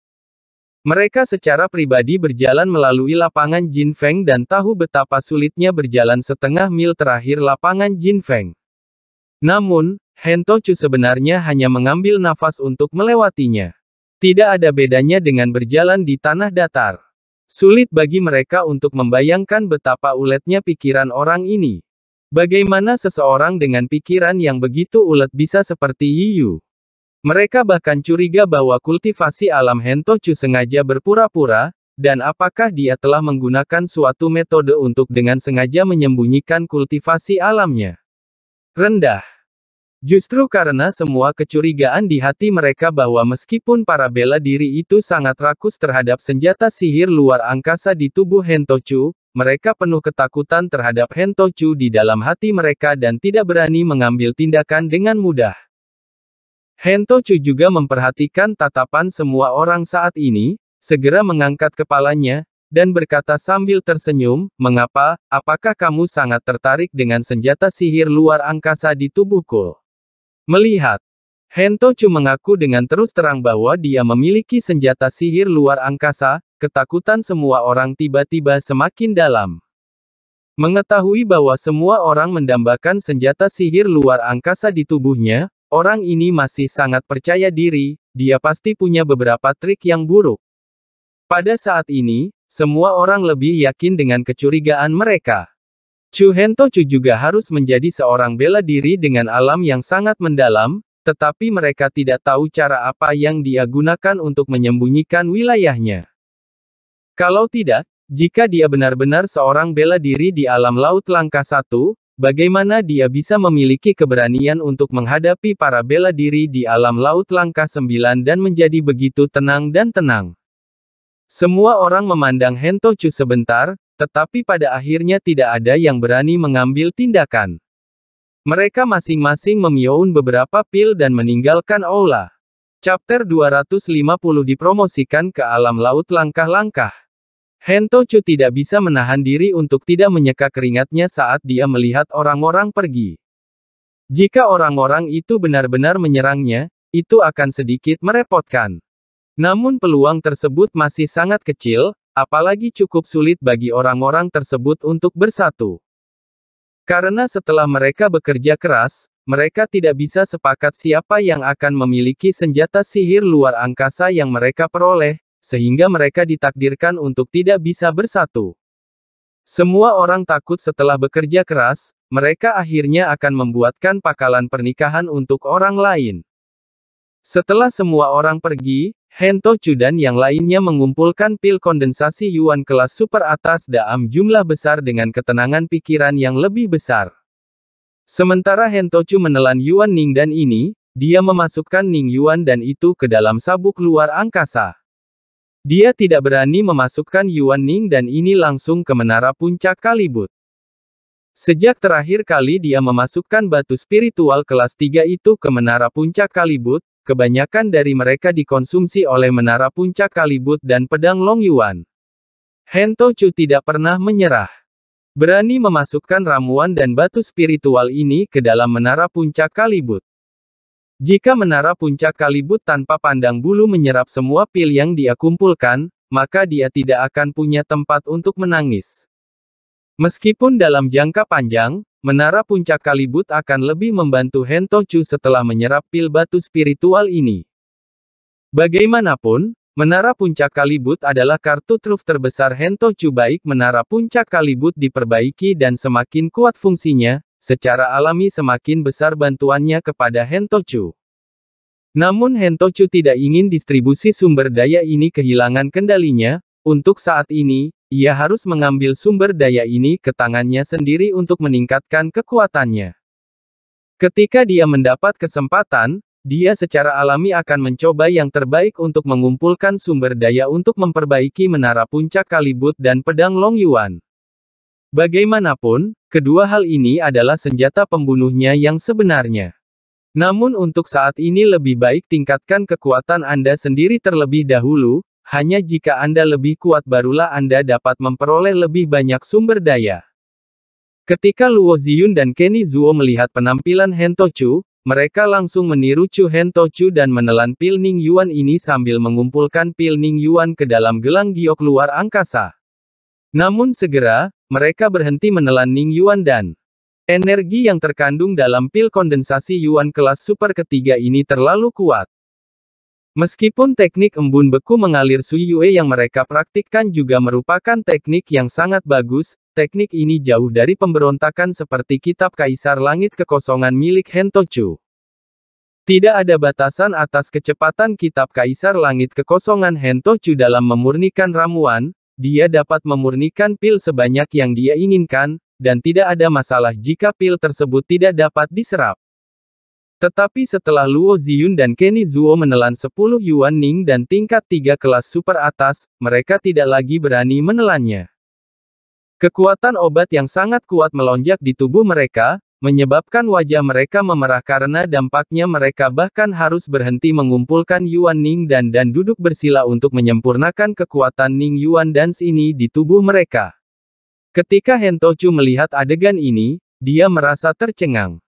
Mereka secara pribadi berjalan melalui lapangan Jin Feng dan tahu betapa sulitnya berjalan setengah mil terakhir lapangan Jin Feng. Namun, Hentochu sebenarnya hanya mengambil nafas untuk melewatinya. Tidak ada bedanya dengan berjalan di tanah datar. Sulit bagi mereka untuk membayangkan betapa uletnya pikiran orang ini. Bagaimana seseorang dengan pikiran yang begitu ulet bisa seperti Yiyu? Mereka bahkan curiga bahwa kultivasi alam Hentochu sengaja berpura-pura, dan apakah dia telah menggunakan suatu metode untuk dengan sengaja menyembunyikan kultivasi alamnya rendah. Justru karena semua kecurigaan di hati mereka bahwa meskipun para bela diri itu sangat rakus terhadap senjata sihir luar angkasa di tubuh Hentochu, mereka penuh ketakutan terhadap Hentochu di dalam hati mereka dan tidak berani mengambil tindakan dengan mudah. Hentochu juga memperhatikan tatapan semua orang saat ini, segera mengangkat kepalanya, dan berkata sambil tersenyum, mengapa, apakah kamu sangat tertarik dengan senjata sihir luar angkasa di tubuhku? Melihat, Hentochu mengaku dengan terus terang bahwa dia memiliki senjata sihir luar angkasa, ketakutan semua orang tiba-tiba semakin dalam. Mengetahui bahwa semua orang mendambakan senjata sihir luar angkasa di tubuhnya, orang ini masih sangat percaya diri, dia pasti punya beberapa trik yang buruk. Pada saat ini, semua orang lebih yakin dengan kecurigaan mereka. Chu Chu juga harus menjadi seorang bela diri dengan alam yang sangat mendalam, tetapi mereka tidak tahu cara apa yang dia gunakan untuk menyembunyikan wilayahnya. Kalau tidak, jika dia benar-benar seorang bela diri di alam laut langkah satu, bagaimana dia bisa memiliki keberanian untuk menghadapi para bela diri di alam laut langkah sembilan dan menjadi begitu tenang dan tenang. Semua orang memandang Hento Chu sebentar, tetapi pada akhirnya tidak ada yang berani mengambil tindakan. Mereka masing-masing memiun beberapa pil dan meninggalkan aula. Chapter 250 dipromosikan ke alam laut langkah-langkah. Hento Chu tidak bisa menahan diri untuk tidak menyeka keringatnya saat dia melihat orang-orang pergi. Jika orang-orang itu benar-benar menyerangnya, itu akan sedikit merepotkan. Namun peluang tersebut masih sangat kecil, apalagi cukup sulit bagi orang-orang tersebut untuk bersatu. Karena setelah mereka bekerja keras, mereka tidak bisa sepakat siapa yang akan memiliki senjata sihir luar angkasa yang mereka peroleh, sehingga mereka ditakdirkan untuk tidak bisa bersatu. Semua orang takut setelah bekerja keras, mereka akhirnya akan membuatkan pakalan pernikahan untuk orang lain. Setelah semua orang pergi, Hento Chudan yang lainnya mengumpulkan pil kondensasi yuan kelas super atas dalam jumlah besar dengan ketenangan pikiran yang lebih besar. Sementara Hento Chu menelan yuan Ning dan ini, dia memasukkan Ning Yuan dan itu ke dalam sabuk luar angkasa. Dia tidak berani memasukkan Yuan Ning dan ini langsung ke menara puncak Kalibut. Sejak terakhir kali dia memasukkan batu spiritual kelas 3 itu ke menara puncak Kalibut, kebanyakan dari mereka dikonsumsi oleh menara puncak Kalibut dan pedang Long Yuan. Hento Chu tidak pernah menyerah. Berani memasukkan ramuan dan batu spiritual ini ke dalam menara puncak Kalibut. Jika menara puncak Kalibut tanpa pandang bulu menyerap semua pil yang dia kumpulkan, maka dia tidak akan punya tempat untuk menangis. Meskipun dalam jangka panjang, Menara puncak Kalibut akan lebih membantu Hentochu setelah menyerap pil batu spiritual ini. Bagaimanapun, Menara Puncak Kalibut adalah kartu truf terbesar Hentochu baik Menara Puncak Kalibut diperbaiki dan semakin kuat fungsinya, secara alami semakin besar bantuannya kepada Hentochu. Namun Hentochu tidak ingin distribusi sumber daya ini kehilangan kendalinya, untuk saat ini, ia harus mengambil sumber daya ini ke tangannya sendiri untuk meningkatkan kekuatannya. Ketika dia mendapat kesempatan, dia secara alami akan mencoba yang terbaik untuk mengumpulkan sumber daya untuk memperbaiki menara puncak Kalibut dan pedang Long Yuan. Bagaimanapun, kedua hal ini adalah senjata pembunuhnya yang sebenarnya. Namun untuk saat ini lebih baik tingkatkan kekuatan Anda sendiri terlebih dahulu, hanya jika Anda lebih kuat barulah Anda dapat memperoleh lebih banyak sumber daya. Ketika Luo Ziyun dan Kenny Zuo melihat penampilan Hentochu, mereka langsung meniru Chu Hentochu dan menelan pil Ning Yuan ini sambil mengumpulkan pil Ning Yuan ke dalam gelang giok luar angkasa. Namun segera, mereka berhenti menelan Ning Yuan dan energi yang terkandung dalam pil kondensasi Yuan kelas super ketiga ini terlalu kuat. Meskipun teknik embun beku mengalir Yue yang mereka praktikkan juga merupakan teknik yang sangat bagus, teknik ini jauh dari pemberontakan seperti kitab Kaisar Langit Kekosongan milik Hentochu. Tidak ada batasan atas kecepatan kitab Kaisar Langit Kekosongan Hentochu dalam memurnikan ramuan, dia dapat memurnikan pil sebanyak yang dia inginkan, dan tidak ada masalah jika pil tersebut tidak dapat diserap. Tetapi setelah Luo Ziyun dan Kenny Zuo menelan 10 Yuan Ning dan tingkat 3 kelas super atas, mereka tidak lagi berani menelannya. Kekuatan obat yang sangat kuat melonjak di tubuh mereka, menyebabkan wajah mereka memerah karena dampaknya mereka bahkan harus berhenti mengumpulkan Yuan Ning dan dan duduk bersila untuk menyempurnakan kekuatan Ning Yuan Dance ini di tubuh mereka. Ketika Hentochu melihat adegan ini, dia merasa tercengang.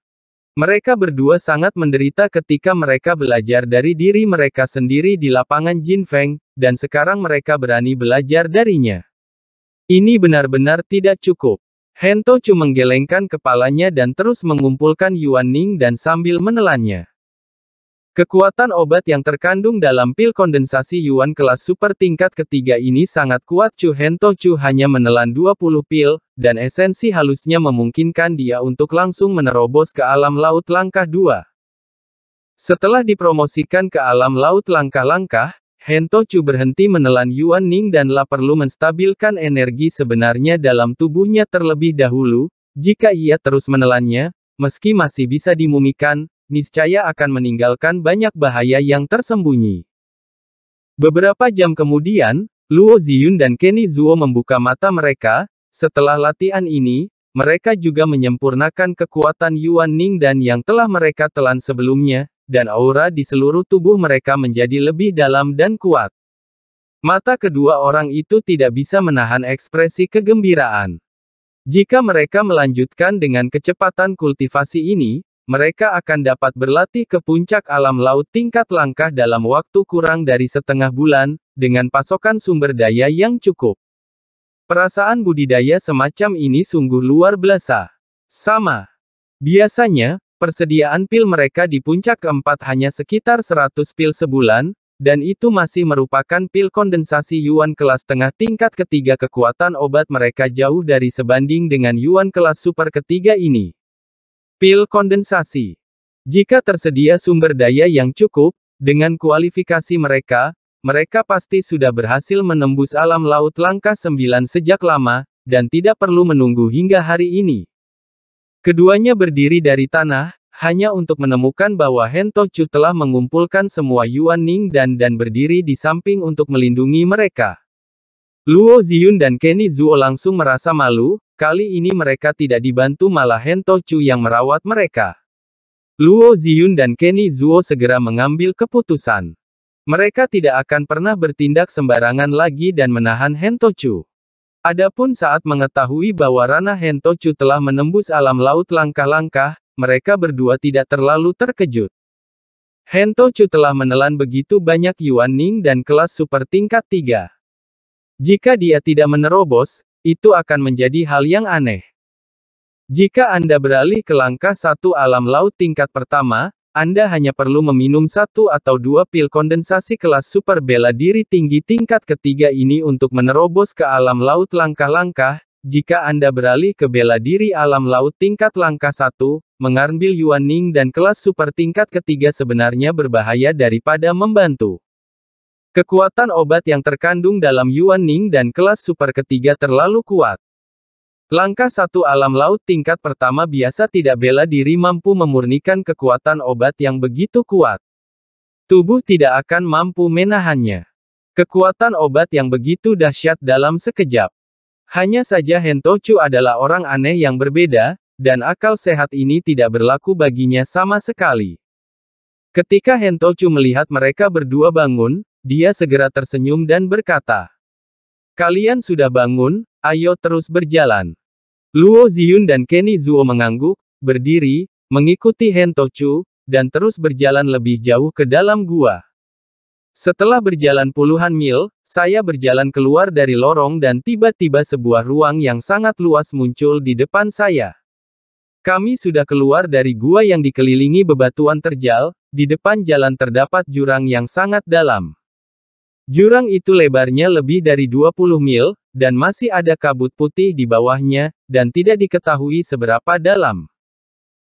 Mereka berdua sangat menderita ketika mereka belajar dari diri mereka sendiri di lapangan Jin Feng, dan sekarang mereka berani belajar darinya. Ini benar-benar tidak cukup. Hento Chu menggelengkan kepalanya dan terus mengumpulkan Yuan Ning dan sambil menelannya. Kekuatan obat yang terkandung dalam pil kondensasi yuan kelas super tingkat ketiga ini sangat kuat Chu Hento Chu hanya menelan 20 pil, dan esensi halusnya memungkinkan dia untuk langsung menerobos ke alam laut langkah 2. Setelah dipromosikan ke alam laut langkah-langkah, Hento Chu berhenti menelan Yuan Ning dan La perlu menstabilkan energi sebenarnya dalam tubuhnya terlebih dahulu, jika ia terus menelannya, meski masih bisa dimumikan, niscaya akan meninggalkan banyak bahaya yang tersembunyi. Beberapa jam kemudian, Luo Ziyun dan Kenny Zuo membuka mata mereka, setelah latihan ini, mereka juga menyempurnakan kekuatan Yuan Ning dan yang telah mereka telan sebelumnya, dan aura di seluruh tubuh mereka menjadi lebih dalam dan kuat. Mata kedua orang itu tidak bisa menahan ekspresi kegembiraan. Jika mereka melanjutkan dengan kecepatan kultivasi ini, mereka akan dapat berlatih ke puncak alam laut tingkat langkah dalam waktu kurang dari setengah bulan, dengan pasokan sumber daya yang cukup. Perasaan budidaya semacam ini sungguh luar biasa. Sama. Biasanya, persediaan pil mereka di puncak keempat hanya sekitar 100 pil sebulan, dan itu masih merupakan pil kondensasi yuan kelas tengah tingkat ketiga kekuatan obat mereka jauh dari sebanding dengan yuan kelas super ketiga ini. Pil kondensasi. Jika tersedia sumber daya yang cukup, dengan kualifikasi mereka, mereka pasti sudah berhasil menembus alam laut langkah 9 sejak lama, dan tidak perlu menunggu hingga hari ini. Keduanya berdiri dari tanah, hanya untuk menemukan bahwa Hento Chu telah mengumpulkan semua Yuan Ning dan dan berdiri di samping untuk melindungi mereka. Luo Ziyun dan Kenny Zuo langsung merasa malu, Kali ini mereka tidak dibantu malah Hento Chu yang merawat mereka. Luo Ziyun dan Kenny Zuo segera mengambil keputusan. Mereka tidak akan pernah bertindak sembarangan lagi dan menahan Hento Chu. Adapun saat mengetahui bahwa ranah Hento Chu telah menembus alam laut langkah-langkah, mereka berdua tidak terlalu terkejut. Hento Chu telah menelan begitu banyak Yuan Ning dan kelas super tingkat 3. Jika dia tidak menerobos, itu akan menjadi hal yang aneh. Jika Anda beralih ke langkah satu alam laut tingkat pertama, Anda hanya perlu meminum satu atau dua pil kondensasi kelas super bela diri tinggi tingkat ketiga ini untuk menerobos ke alam laut langkah-langkah. Jika Anda beralih ke bela diri alam laut tingkat langkah satu, mengambil Yuan Ning dan kelas super tingkat ketiga sebenarnya berbahaya daripada membantu. Kekuatan obat yang terkandung dalam Yuan Ning dan kelas super ketiga terlalu kuat. Langkah satu alam laut tingkat pertama biasa tidak bela diri mampu memurnikan kekuatan obat yang begitu kuat. Tubuh tidak akan mampu menahannya. Kekuatan obat yang begitu dahsyat dalam sekejap. Hanya saja Hentochu adalah orang aneh yang berbeda, dan akal sehat ini tidak berlaku baginya sama sekali. Ketika Hentochu melihat mereka berdua bangun, dia segera tersenyum dan berkata, Kalian sudah bangun, ayo terus berjalan. Luo Ziyun dan Kenny Zuo mengangguk, berdiri, mengikuti Tochu, dan terus berjalan lebih jauh ke dalam gua. Setelah berjalan puluhan mil, saya berjalan keluar dari lorong dan tiba-tiba sebuah ruang yang sangat luas muncul di depan saya. Kami sudah keluar dari gua yang dikelilingi bebatuan terjal, di depan jalan terdapat jurang yang sangat dalam. Jurang itu lebarnya lebih dari 20 mil, dan masih ada kabut putih di bawahnya, dan tidak diketahui seberapa dalam.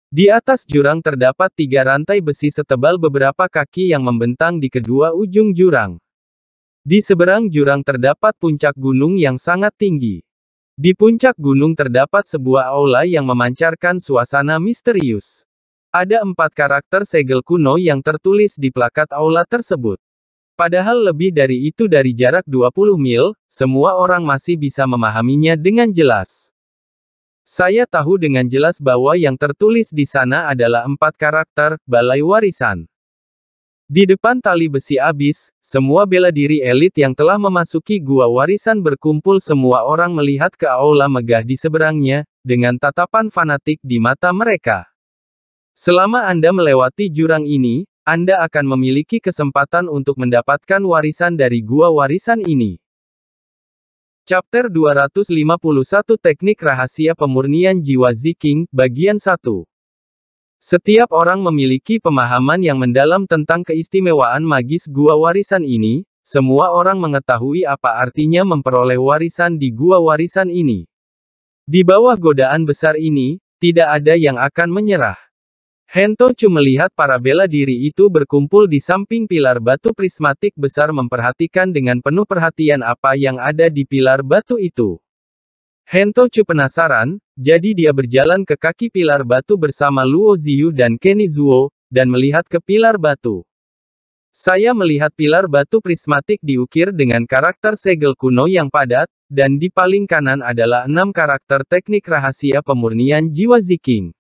Di atas jurang terdapat tiga rantai besi setebal beberapa kaki yang membentang di kedua ujung jurang. Di seberang jurang terdapat puncak gunung yang sangat tinggi. Di puncak gunung terdapat sebuah aula yang memancarkan suasana misterius. Ada empat karakter segel kuno yang tertulis di plakat aula tersebut. Padahal lebih dari itu dari jarak 20 mil, semua orang masih bisa memahaminya dengan jelas. Saya tahu dengan jelas bahwa yang tertulis di sana adalah empat karakter, balai warisan. Di depan tali besi abis, semua bela diri elit yang telah memasuki gua warisan berkumpul semua orang melihat ke aula megah di seberangnya, dengan tatapan fanatik di mata mereka. Selama Anda melewati jurang ini, anda akan memiliki kesempatan untuk mendapatkan warisan dari gua warisan ini. Chapter 251 Teknik Rahasia Pemurnian Jiwa Ziking, Bagian 1 Setiap orang memiliki pemahaman yang mendalam tentang keistimewaan magis gua warisan ini, semua orang mengetahui apa artinya memperoleh warisan di gua warisan ini. Di bawah godaan besar ini, tidak ada yang akan menyerah. Hento Chu melihat para bela diri itu berkumpul di samping pilar batu prismatik besar memperhatikan dengan penuh perhatian apa yang ada di pilar batu itu. Hento Chu penasaran, jadi dia berjalan ke kaki pilar batu bersama Luo Ziyu dan Kenizuo, dan melihat ke pilar batu. Saya melihat pilar batu prismatik diukir dengan karakter segel kuno yang padat, dan di paling kanan adalah enam karakter teknik rahasia pemurnian jiwa Ziking.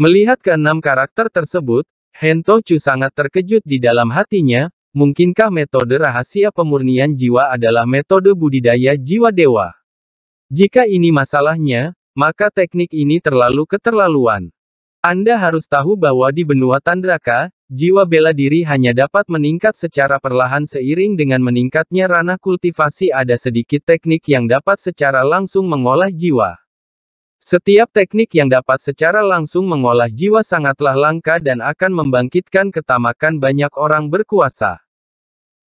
Melihat keenam karakter tersebut, Hento Chu sangat terkejut di dalam hatinya, mungkinkah metode rahasia pemurnian jiwa adalah metode budidaya jiwa dewa? Jika ini masalahnya, maka teknik ini terlalu keterlaluan. Anda harus tahu bahwa di benua Tandraka, jiwa bela diri hanya dapat meningkat secara perlahan seiring dengan meningkatnya ranah kultivasi ada sedikit teknik yang dapat secara langsung mengolah jiwa. Setiap teknik yang dapat secara langsung mengolah jiwa sangatlah langka dan akan membangkitkan ketamakan banyak orang berkuasa.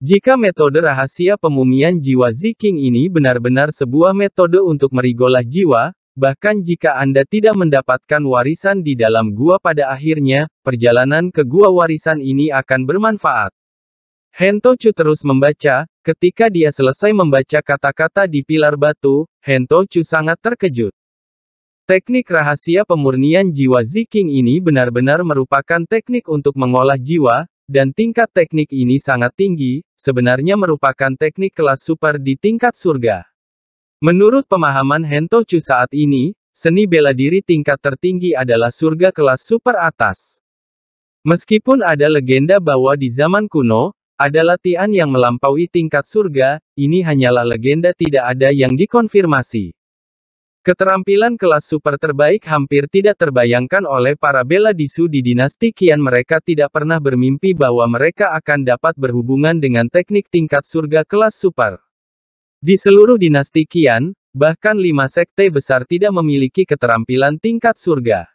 Jika metode rahasia pemumian jiwa Ziking ini benar-benar sebuah metode untuk merigolah jiwa, bahkan jika Anda tidak mendapatkan warisan di dalam gua pada akhirnya, perjalanan ke gua warisan ini akan bermanfaat. Hento Hentochu terus membaca, ketika dia selesai membaca kata-kata di pilar batu, Hento Hentochu sangat terkejut. Teknik rahasia pemurnian jiwa Ziking ini benar-benar merupakan teknik untuk mengolah jiwa, dan tingkat teknik ini sangat tinggi, sebenarnya merupakan teknik kelas super di tingkat surga. Menurut pemahaman Hento Chu saat ini, seni bela diri tingkat tertinggi adalah surga kelas super atas. Meskipun ada legenda bahwa di zaman kuno, ada latihan yang melampaui tingkat surga, ini hanyalah legenda tidak ada yang dikonfirmasi. Keterampilan kelas super terbaik hampir tidak terbayangkan oleh para bela disu di dinasti Kian mereka tidak pernah bermimpi bahwa mereka akan dapat berhubungan dengan teknik tingkat surga kelas super. Di seluruh dinasti Kian, bahkan lima sekte besar tidak memiliki keterampilan tingkat surga.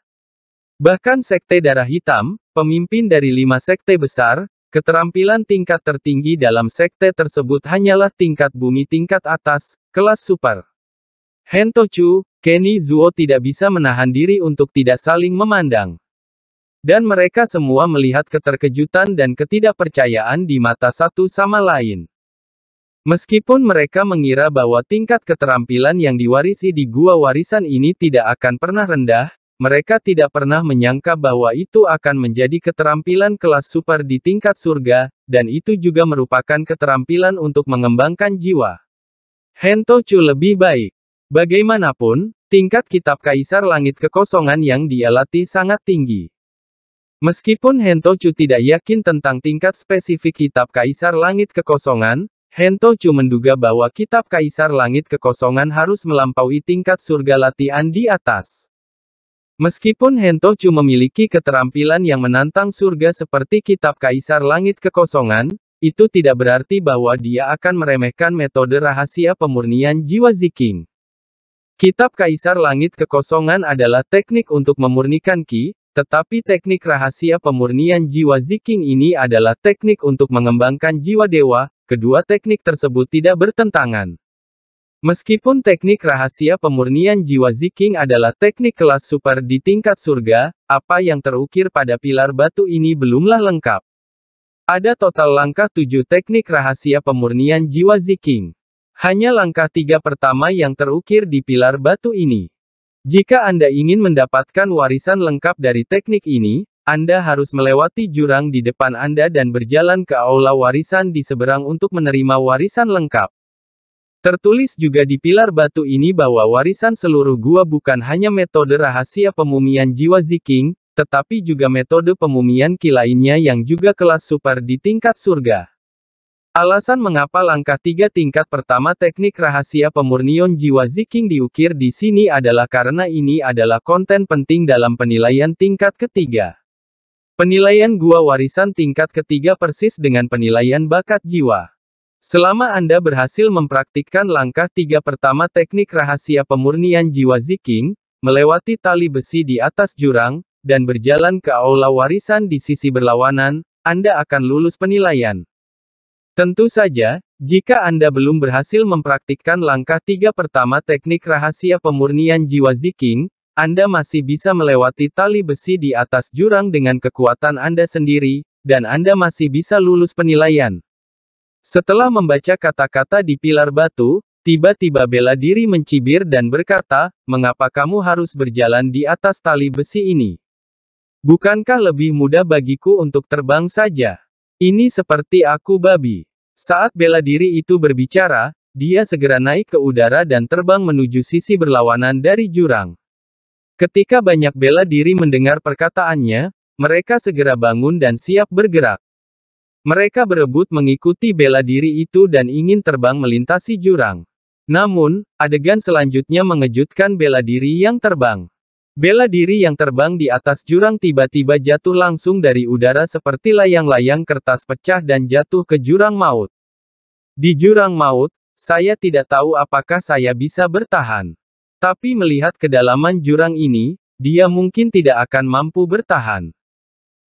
Bahkan sekte darah hitam, pemimpin dari lima sekte besar, keterampilan tingkat tertinggi dalam sekte tersebut hanyalah tingkat bumi tingkat atas, kelas super. Hento Chu, Kenny Zuo tidak bisa menahan diri untuk tidak saling memandang. Dan mereka semua melihat keterkejutan dan ketidakpercayaan di mata satu sama lain. Meskipun mereka mengira bahwa tingkat keterampilan yang diwarisi di gua warisan ini tidak akan pernah rendah, mereka tidak pernah menyangka bahwa itu akan menjadi keterampilan kelas super di tingkat surga, dan itu juga merupakan keterampilan untuk mengembangkan jiwa. Hento Chu lebih baik. Bagaimanapun, tingkat kitab Kaisar Langit Kekosongan yang dia latih sangat tinggi. Meskipun Hentochu tidak yakin tentang tingkat spesifik kitab Kaisar Langit Kekosongan, Hentochu menduga bahwa kitab Kaisar Langit Kekosongan harus melampaui tingkat surga latihan di atas. Meskipun Hentochu memiliki keterampilan yang menantang surga seperti kitab Kaisar Langit Kekosongan, itu tidak berarti bahwa dia akan meremehkan metode rahasia pemurnian jiwa Ziking. Kitab Kaisar Langit Kekosongan adalah teknik untuk memurnikan Qi, tetapi teknik rahasia pemurnian jiwa Ziking ini adalah teknik untuk mengembangkan jiwa dewa, kedua teknik tersebut tidak bertentangan. Meskipun teknik rahasia pemurnian jiwa Ziking adalah teknik kelas super di tingkat surga, apa yang terukir pada pilar batu ini belumlah lengkap. Ada total langkah tujuh teknik rahasia pemurnian jiwa Ziking. Hanya langkah tiga pertama yang terukir di pilar batu ini. Jika Anda ingin mendapatkan warisan lengkap dari teknik ini, Anda harus melewati jurang di depan Anda dan berjalan ke aula warisan di seberang untuk menerima warisan lengkap. Tertulis juga di pilar batu ini bahwa warisan seluruh gua bukan hanya metode rahasia pemumian jiwa ziking, tetapi juga metode pemumian ki lainnya yang juga kelas super di tingkat surga. Alasan mengapa langkah tiga tingkat pertama teknik rahasia pemurnian jiwa ziking diukir di sini adalah karena ini adalah konten penting dalam penilaian tingkat ketiga. Penilaian gua warisan tingkat ketiga persis dengan penilaian bakat jiwa. Selama Anda berhasil mempraktikkan langkah tiga pertama teknik rahasia pemurnian jiwa ziking, melewati tali besi di atas jurang, dan berjalan ke aula warisan di sisi berlawanan, Anda akan lulus penilaian. Tentu saja, jika Anda belum berhasil mempraktikkan langkah tiga pertama teknik rahasia pemurnian jiwa ziking, Anda masih bisa melewati tali besi di atas jurang dengan kekuatan Anda sendiri, dan Anda masih bisa lulus penilaian. Setelah membaca kata-kata di pilar batu, tiba-tiba bela diri mencibir dan berkata, mengapa kamu harus berjalan di atas tali besi ini? Bukankah lebih mudah bagiku untuk terbang saja? Ini seperti aku babi. Saat bela diri itu berbicara, dia segera naik ke udara dan terbang menuju sisi berlawanan dari jurang. Ketika banyak bela diri mendengar perkataannya, mereka segera bangun dan siap bergerak. Mereka berebut mengikuti bela diri itu dan ingin terbang melintasi jurang. Namun, adegan selanjutnya mengejutkan bela diri yang terbang. Bela diri yang terbang di atas jurang tiba-tiba jatuh langsung dari udara seperti layang-layang kertas pecah dan jatuh ke jurang maut. Di jurang maut, saya tidak tahu apakah saya bisa bertahan. Tapi melihat kedalaman jurang ini, dia mungkin tidak akan mampu bertahan.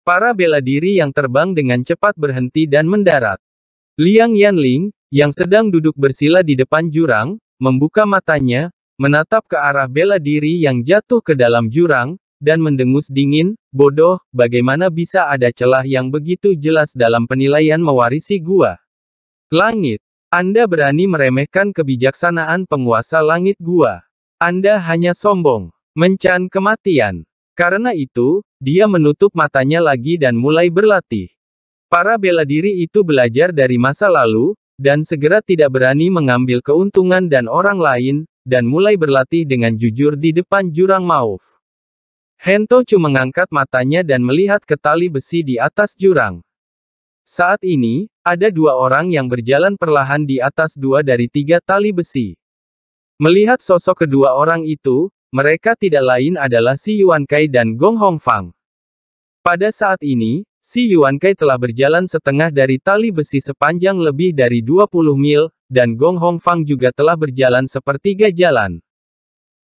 Para bela diri yang terbang dengan cepat berhenti dan mendarat. Liang Yanling, yang sedang duduk bersila di depan jurang, membuka matanya, menatap ke arah bela diri yang jatuh ke dalam jurang, dan mendengus dingin, bodoh, bagaimana bisa ada celah yang begitu jelas dalam penilaian mewarisi gua. Langit. Anda berani meremehkan kebijaksanaan penguasa langit gua. Anda hanya sombong. Mencan kematian. Karena itu, dia menutup matanya lagi dan mulai berlatih. Para bela diri itu belajar dari masa lalu, dan segera tidak berani mengambil keuntungan dan orang lain, dan mulai berlatih dengan jujur di depan jurang Mauf. Hento Chu mengangkat matanya dan melihat ke tali besi di atas jurang. Saat ini, ada dua orang yang berjalan perlahan di atas dua dari tiga tali besi. Melihat sosok kedua orang itu, mereka tidak lain adalah Si Yuan Kai dan Gong Hongfang. Pada saat ini, Si Yuan Kai telah berjalan setengah dari tali besi sepanjang lebih dari 20 mil, dan Gong Hongfang juga telah berjalan sepertiga jalan.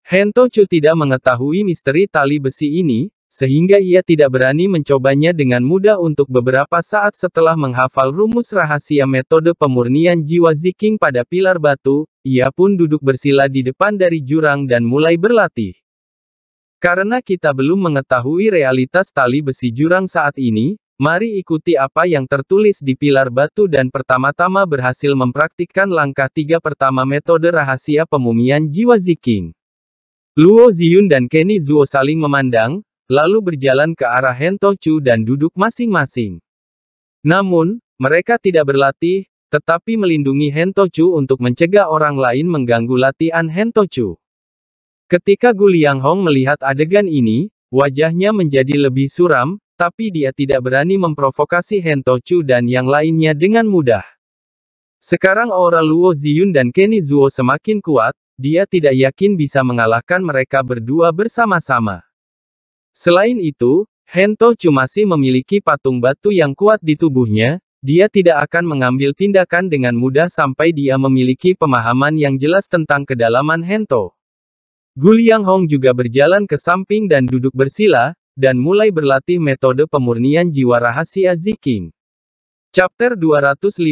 Hento Chu tidak mengetahui misteri tali besi ini, sehingga ia tidak berani mencobanya dengan mudah untuk beberapa saat setelah menghafal rumus rahasia metode pemurnian jiwa ziking pada pilar batu, ia pun duduk bersila di depan dari jurang dan mulai berlatih. Karena kita belum mengetahui realitas tali besi jurang saat ini, Mari ikuti apa yang tertulis di pilar batu dan pertama-tama berhasil mempraktikkan langkah tiga pertama metode rahasia pemumian jiwa Ziking. Luo Ziyun dan Kenny Zuo saling memandang, lalu berjalan ke arah Hento Chu dan duduk masing-masing. Namun, mereka tidak berlatih, tetapi melindungi Hento Chu untuk mencegah orang lain mengganggu latihan Hento Chu. Ketika Gu Hong melihat adegan ini, wajahnya menjadi lebih suram, tapi dia tidak berani memprovokasi Chu dan yang lainnya dengan mudah. Sekarang aura Luo Ziyun dan Kenny Zuo semakin kuat, dia tidak yakin bisa mengalahkan mereka berdua bersama-sama. Selain itu, Chu masih memiliki patung batu yang kuat di tubuhnya, dia tidak akan mengambil tindakan dengan mudah sampai dia memiliki pemahaman yang jelas tentang kedalaman Hento. Guliang Hong juga berjalan ke samping dan duduk bersila, dan mulai berlatih metode pemurnian jiwa rahasia Ziking. Chapter 252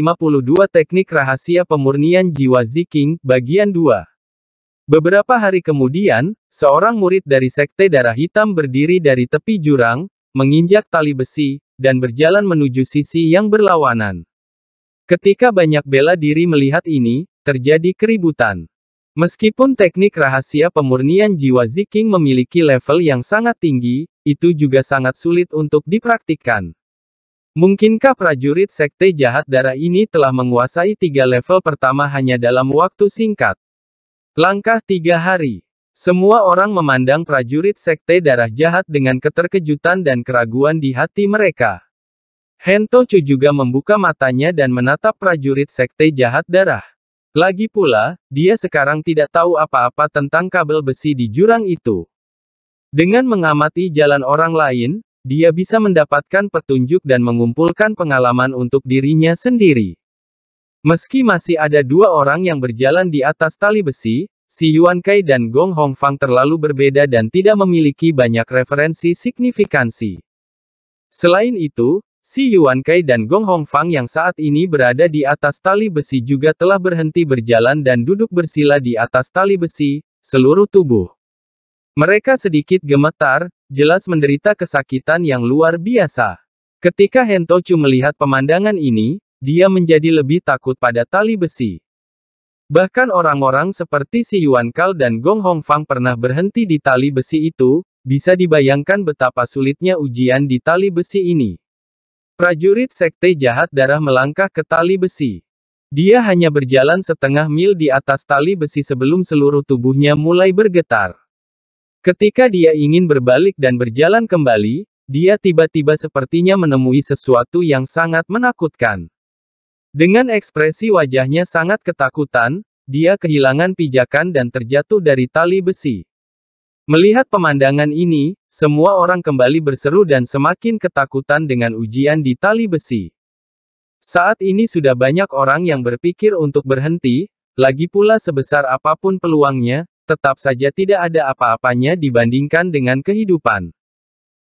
Teknik Rahasia Pemurnian Jiwa Ziking, Bagian 2 Beberapa hari kemudian, seorang murid dari Sekte Darah Hitam berdiri dari tepi jurang, menginjak tali besi, dan berjalan menuju sisi yang berlawanan. Ketika banyak bela diri melihat ini, terjadi keributan. Meskipun teknik rahasia pemurnian jiwa Ziking memiliki level yang sangat tinggi, itu juga sangat sulit untuk dipraktikkan. Mungkinkah prajurit sekte jahat darah ini telah menguasai tiga level pertama hanya dalam waktu singkat? Langkah tiga hari. Semua orang memandang prajurit sekte darah jahat dengan keterkejutan dan keraguan di hati mereka. Chu juga membuka matanya dan menatap prajurit sekte jahat darah. Lagi pula, dia sekarang tidak tahu apa-apa tentang kabel besi di jurang itu. Dengan mengamati jalan orang lain, dia bisa mendapatkan petunjuk dan mengumpulkan pengalaman untuk dirinya sendiri. Meski masih ada dua orang yang berjalan di atas tali besi, si Yuan Kai dan Gong Hongfang terlalu berbeda dan tidak memiliki banyak referensi signifikansi. Selain itu, Si Yuan Kai dan Gong Hongfang yang saat ini berada di atas tali besi juga telah berhenti berjalan dan duduk bersila di atas tali besi, seluruh tubuh. Mereka sedikit gemetar, jelas menderita kesakitan yang luar biasa. Ketika Hentochu melihat pemandangan ini, dia menjadi lebih takut pada tali besi. Bahkan orang-orang seperti si Yuan Kal dan Gong Hongfang pernah berhenti di tali besi itu, bisa dibayangkan betapa sulitnya ujian di tali besi ini. Prajurit sekte jahat darah melangkah ke tali besi. Dia hanya berjalan setengah mil di atas tali besi sebelum seluruh tubuhnya mulai bergetar. Ketika dia ingin berbalik dan berjalan kembali, dia tiba-tiba sepertinya menemui sesuatu yang sangat menakutkan. Dengan ekspresi wajahnya sangat ketakutan, dia kehilangan pijakan dan terjatuh dari tali besi. Melihat pemandangan ini, semua orang kembali berseru dan semakin ketakutan dengan ujian di tali besi. Saat ini sudah banyak orang yang berpikir untuk berhenti, lagi pula sebesar apapun peluangnya, tetap saja tidak ada apa-apanya dibandingkan dengan kehidupan.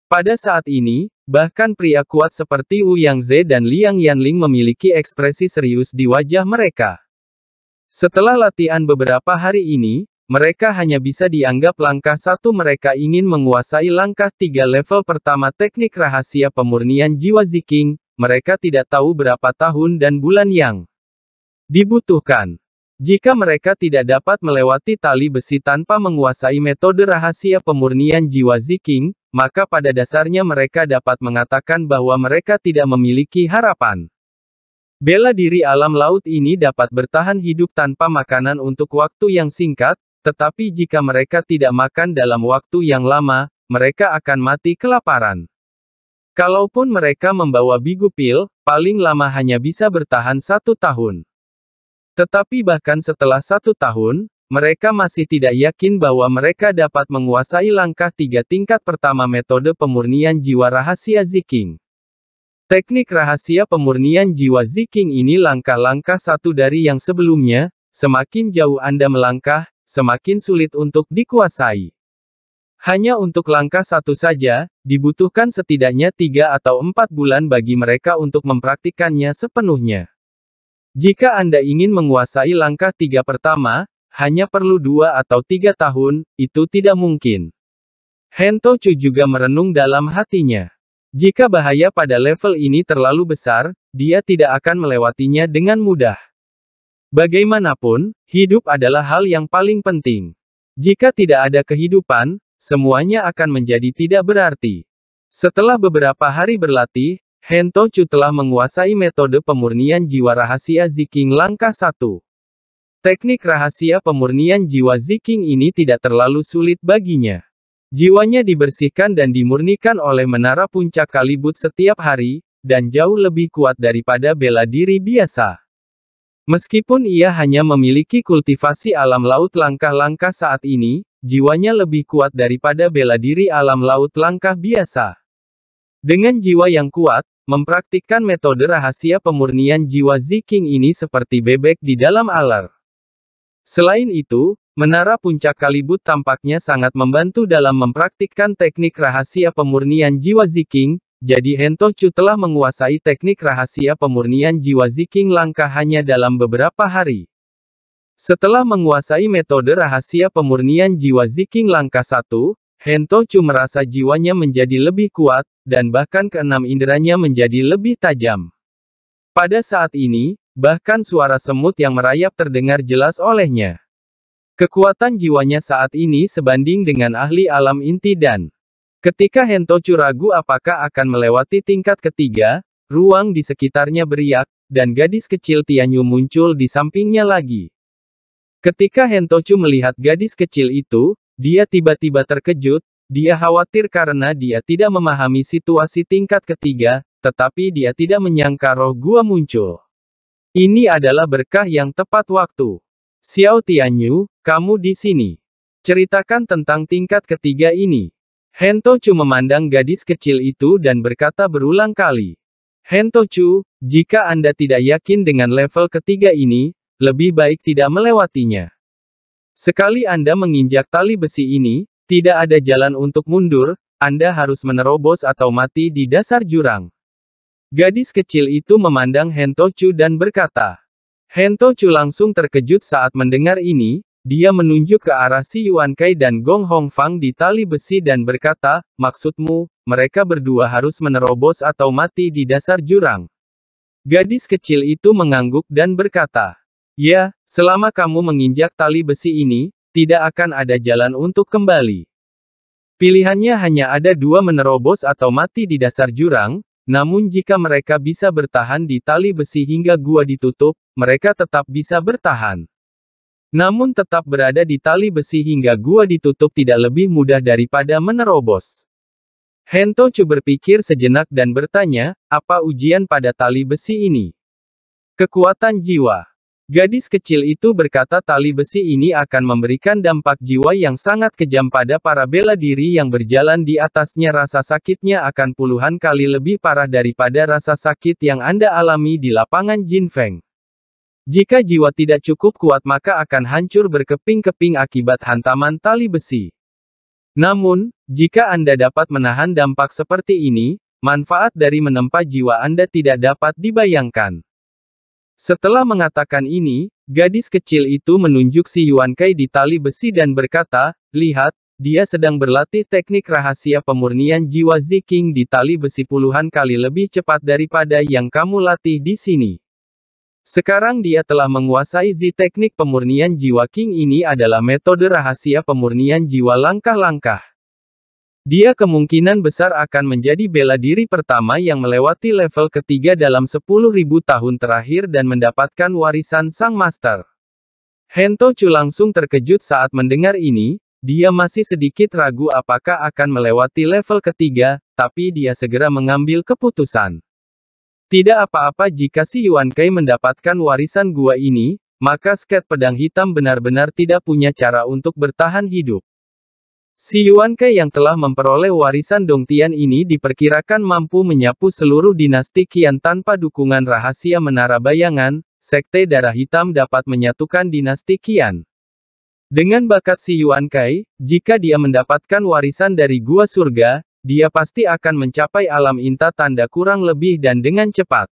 Pada saat ini, bahkan pria kuat seperti Wu Yangze dan Liang Yanling memiliki ekspresi serius di wajah mereka. Setelah latihan beberapa hari ini, mereka hanya bisa dianggap langkah satu mereka ingin menguasai langkah tiga level pertama teknik rahasia pemurnian jiwa ziking, mereka tidak tahu berapa tahun dan bulan yang dibutuhkan. Jika mereka tidak dapat melewati tali besi tanpa menguasai metode rahasia pemurnian jiwa ziking, maka pada dasarnya mereka dapat mengatakan bahwa mereka tidak memiliki harapan. Bela diri alam laut ini dapat bertahan hidup tanpa makanan untuk waktu yang singkat, tetapi jika mereka tidak makan dalam waktu yang lama, mereka akan mati kelaparan. Kalaupun mereka membawa bigu pil, paling lama hanya bisa bertahan satu tahun. Tetapi bahkan setelah satu tahun, mereka masih tidak yakin bahwa mereka dapat menguasai langkah tiga tingkat pertama metode pemurnian jiwa rahasia Ziking. Teknik rahasia pemurnian jiwa Ziking ini langkah-langkah satu dari yang sebelumnya, semakin jauh Anda melangkah, semakin sulit untuk dikuasai. Hanya untuk langkah satu saja, dibutuhkan setidaknya tiga atau empat bulan bagi mereka untuk mempraktikkannya sepenuhnya. Jika Anda ingin menguasai langkah tiga pertama, hanya perlu dua atau tiga tahun, itu tidak mungkin. Hento Chu juga merenung dalam hatinya. Jika bahaya pada level ini terlalu besar, dia tidak akan melewatinya dengan mudah. Bagaimanapun, hidup adalah hal yang paling penting. Jika tidak ada kehidupan, semuanya akan menjadi tidak berarti. Setelah beberapa hari berlatih, Hento Chu telah menguasai metode pemurnian jiwa rahasia Ziking langkah 1. Teknik rahasia pemurnian jiwa Ziking ini tidak terlalu sulit baginya. Jiwanya dibersihkan dan dimurnikan oleh menara puncak kalibut setiap hari, dan jauh lebih kuat daripada bela diri biasa. Meskipun ia hanya memiliki kultivasi alam laut langkah-langkah saat ini, jiwanya lebih kuat daripada bela diri alam laut langkah biasa. Dengan jiwa yang kuat, mempraktikkan metode rahasia pemurnian jiwa Ziking ini seperti bebek di dalam alar. Selain itu, menara puncak Kalibut tampaknya sangat membantu dalam mempraktikkan teknik rahasia pemurnian jiwa Ziking, jadi Hentochu telah menguasai teknik rahasia pemurnian jiwa Ziking langkah hanya dalam beberapa hari. Setelah menguasai metode rahasia pemurnian jiwa Ziking langkah 1, Hentochu merasa jiwanya menjadi lebih kuat, dan bahkan keenam inderanya menjadi lebih tajam. Pada saat ini, bahkan suara semut yang merayap terdengar jelas olehnya. Kekuatan jiwanya saat ini sebanding dengan ahli alam inti dan Ketika Hentochu ragu apakah akan melewati tingkat ketiga, ruang di sekitarnya beriak, dan gadis kecil Tianyu muncul di sampingnya lagi. Ketika Hentochu melihat gadis kecil itu, dia tiba-tiba terkejut, dia khawatir karena dia tidak memahami situasi tingkat ketiga, tetapi dia tidak menyangka roh gua muncul. Ini adalah berkah yang tepat waktu. Xiao Tianyu, kamu di sini. Ceritakan tentang tingkat ketiga ini. Hento Hentochu memandang gadis kecil itu dan berkata berulang kali. Hento Chu, jika Anda tidak yakin dengan level ketiga ini, lebih baik tidak melewatinya. Sekali Anda menginjak tali besi ini, tidak ada jalan untuk mundur, Anda harus menerobos atau mati di dasar jurang. Gadis kecil itu memandang Hento Chu dan berkata, Hento Chu langsung terkejut saat mendengar ini, dia menunjuk ke arah Si Yuan Kai dan Gong Hong Fang di tali besi dan berkata, maksudmu, mereka berdua harus menerobos atau mati di dasar jurang. Gadis kecil itu mengangguk dan berkata, Ya, selama kamu menginjak tali besi ini, tidak akan ada jalan untuk kembali. Pilihannya hanya ada dua menerobos atau mati di dasar jurang, namun jika mereka bisa bertahan di tali besi hingga gua ditutup, mereka tetap bisa bertahan. Namun tetap berada di tali besi hingga gua ditutup tidak lebih mudah daripada menerobos. Hento Chu berpikir sejenak dan bertanya, apa ujian pada tali besi ini? Kekuatan jiwa. Gadis kecil itu berkata tali besi ini akan memberikan dampak jiwa yang sangat kejam pada para bela diri yang berjalan di atasnya rasa sakitnya akan puluhan kali lebih parah daripada rasa sakit yang Anda alami di lapangan Jin Feng. Jika jiwa tidak cukup kuat maka akan hancur berkeping-keping akibat hantaman tali besi. Namun, jika Anda dapat menahan dampak seperti ini, manfaat dari menempa jiwa Anda tidak dapat dibayangkan. Setelah mengatakan ini, gadis kecil itu menunjuk si Yuan Kai di tali besi dan berkata, Lihat, dia sedang berlatih teknik rahasia pemurnian jiwa Ziking di tali besi puluhan kali lebih cepat daripada yang kamu latih di sini. Sekarang dia telah menguasai Z teknik pemurnian jiwa King ini adalah metode rahasia pemurnian jiwa langkah-langkah. Dia kemungkinan besar akan menjadi bela diri pertama yang melewati level ketiga dalam 10.000 tahun terakhir dan mendapatkan warisan sang master. Hento Chu langsung terkejut saat mendengar ini, dia masih sedikit ragu apakah akan melewati level ketiga, tapi dia segera mengambil keputusan. Tidak apa-apa jika si Yuan Kai mendapatkan warisan gua ini, maka sket pedang hitam benar-benar tidak punya cara untuk bertahan hidup. Si Yuan Kai yang telah memperoleh warisan Dong Tian ini diperkirakan mampu menyapu seluruh dinasti Qian tanpa dukungan rahasia menara bayangan, sekte darah hitam dapat menyatukan dinasti Qian. Dengan bakat si Yuan Kai, jika dia mendapatkan warisan dari gua surga, dia pasti akan mencapai alam inta tanda kurang lebih dan dengan cepat.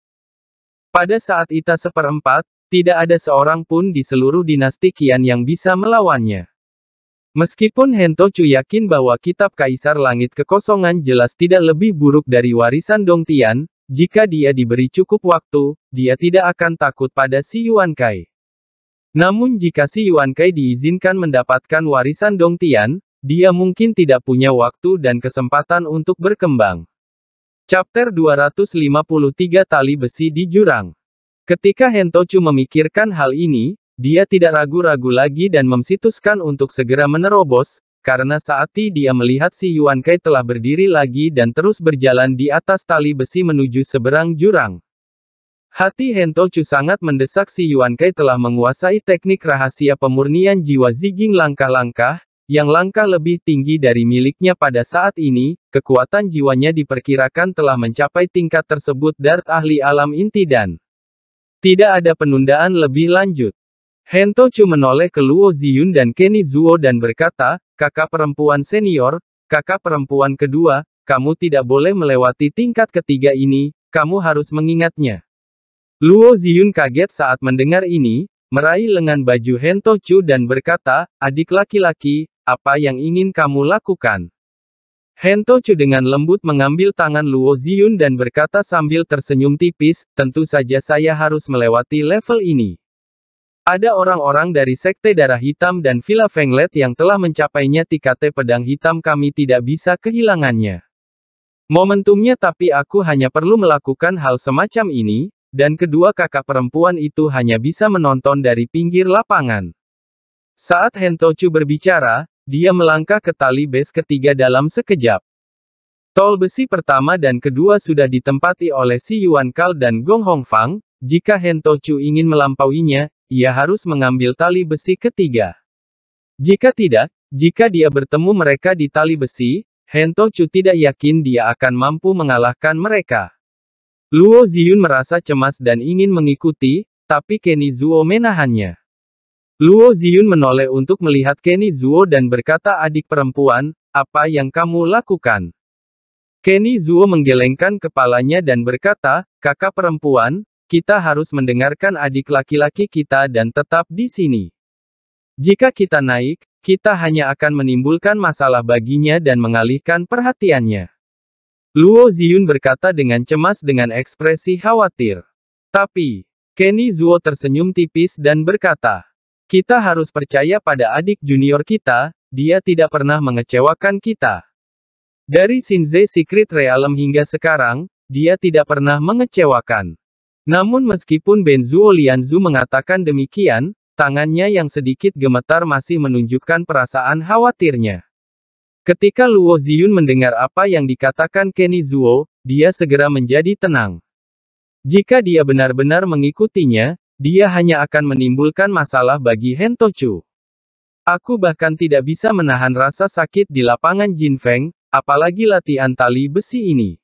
Pada saat Ita seperempat, tidak ada seorang pun di seluruh dinasti Qian yang bisa melawannya. Meskipun Hento Chu yakin bahwa kitab Kaisar Langit Kekosongan jelas tidak lebih buruk dari warisan Dongtian, jika dia diberi cukup waktu, dia tidak akan takut pada si Yuan Kai. Namun jika si Yuan Kai diizinkan mendapatkan warisan Dongtian, dia mungkin tidak punya waktu dan kesempatan untuk berkembang. Chapter 253 Tali Besi di Jurang Ketika Hentochu memikirkan hal ini, dia tidak ragu-ragu lagi dan memsituskan untuk segera menerobos, karena saat dia melihat si Yuan Kai telah berdiri lagi dan terus berjalan di atas tali besi menuju seberang jurang. Hati Hentochu sangat mendesak si Yuan Kai telah menguasai teknik rahasia pemurnian jiwa ziging langkah-langkah, yang langkah lebih tinggi dari miliknya pada saat ini, kekuatan jiwanya diperkirakan telah mencapai tingkat tersebut dari ahli alam inti dan tidak ada penundaan lebih lanjut. Hento Chu menoleh ke Luo Ziyun dan Kenny Zuo dan berkata, kakak perempuan senior, kakak perempuan kedua, kamu tidak boleh melewati tingkat ketiga ini, kamu harus mengingatnya. Luo Ziyun kaget saat mendengar ini, meraih lengan baju Hento Chu dan berkata, adik laki-laki, apa yang ingin kamu lakukan? Hento dengan lembut mengambil tangan Luo Ziyun dan berkata sambil tersenyum tipis, tentu saja saya harus melewati level ini. Ada orang-orang dari Sekte Darah Hitam dan Villa Fenglet yang telah mencapainya tikate pedang hitam kami tidak bisa kehilangannya. Momentumnya tapi aku hanya perlu melakukan hal semacam ini, dan kedua kakak perempuan itu hanya bisa menonton dari pinggir lapangan. Saat Hento berbicara, dia melangkah ke tali bes ketiga dalam sekejap. Tol besi pertama dan kedua sudah ditempati oleh Si Yuan Kal dan Gong Hongfang, jika To Chu ingin melampauinya, ia harus mengambil tali besi ketiga. Jika tidak, jika dia bertemu mereka di tali besi, To Chu tidak yakin dia akan mampu mengalahkan mereka. Luo Ziyun merasa cemas dan ingin mengikuti, tapi Kenny Zuo menahannya. Luo Ziyun menoleh untuk melihat Kenny Zuo dan berkata adik perempuan, apa yang kamu lakukan? Kenny Zuo menggelengkan kepalanya dan berkata, kakak perempuan, kita harus mendengarkan adik laki-laki kita dan tetap di sini. Jika kita naik, kita hanya akan menimbulkan masalah baginya dan mengalihkan perhatiannya. Luo Ziyun berkata dengan cemas dengan ekspresi khawatir. Tapi, Kenny Zuo tersenyum tipis dan berkata, kita harus percaya pada adik junior kita, dia tidak pernah mengecewakan kita. Dari Shinze Secret Realm hingga sekarang, dia tidak pernah mengecewakan. Namun meskipun Ben Benzuo Lianzu mengatakan demikian, tangannya yang sedikit gemetar masih menunjukkan perasaan khawatirnya. Ketika Luo Ziyun mendengar apa yang dikatakan Kenny Zuo, dia segera menjadi tenang. Jika dia benar-benar mengikutinya, dia hanya akan menimbulkan masalah bagi Hentochu. Aku bahkan tidak bisa menahan rasa sakit di lapangan Jin Feng, apalagi latihan tali besi ini.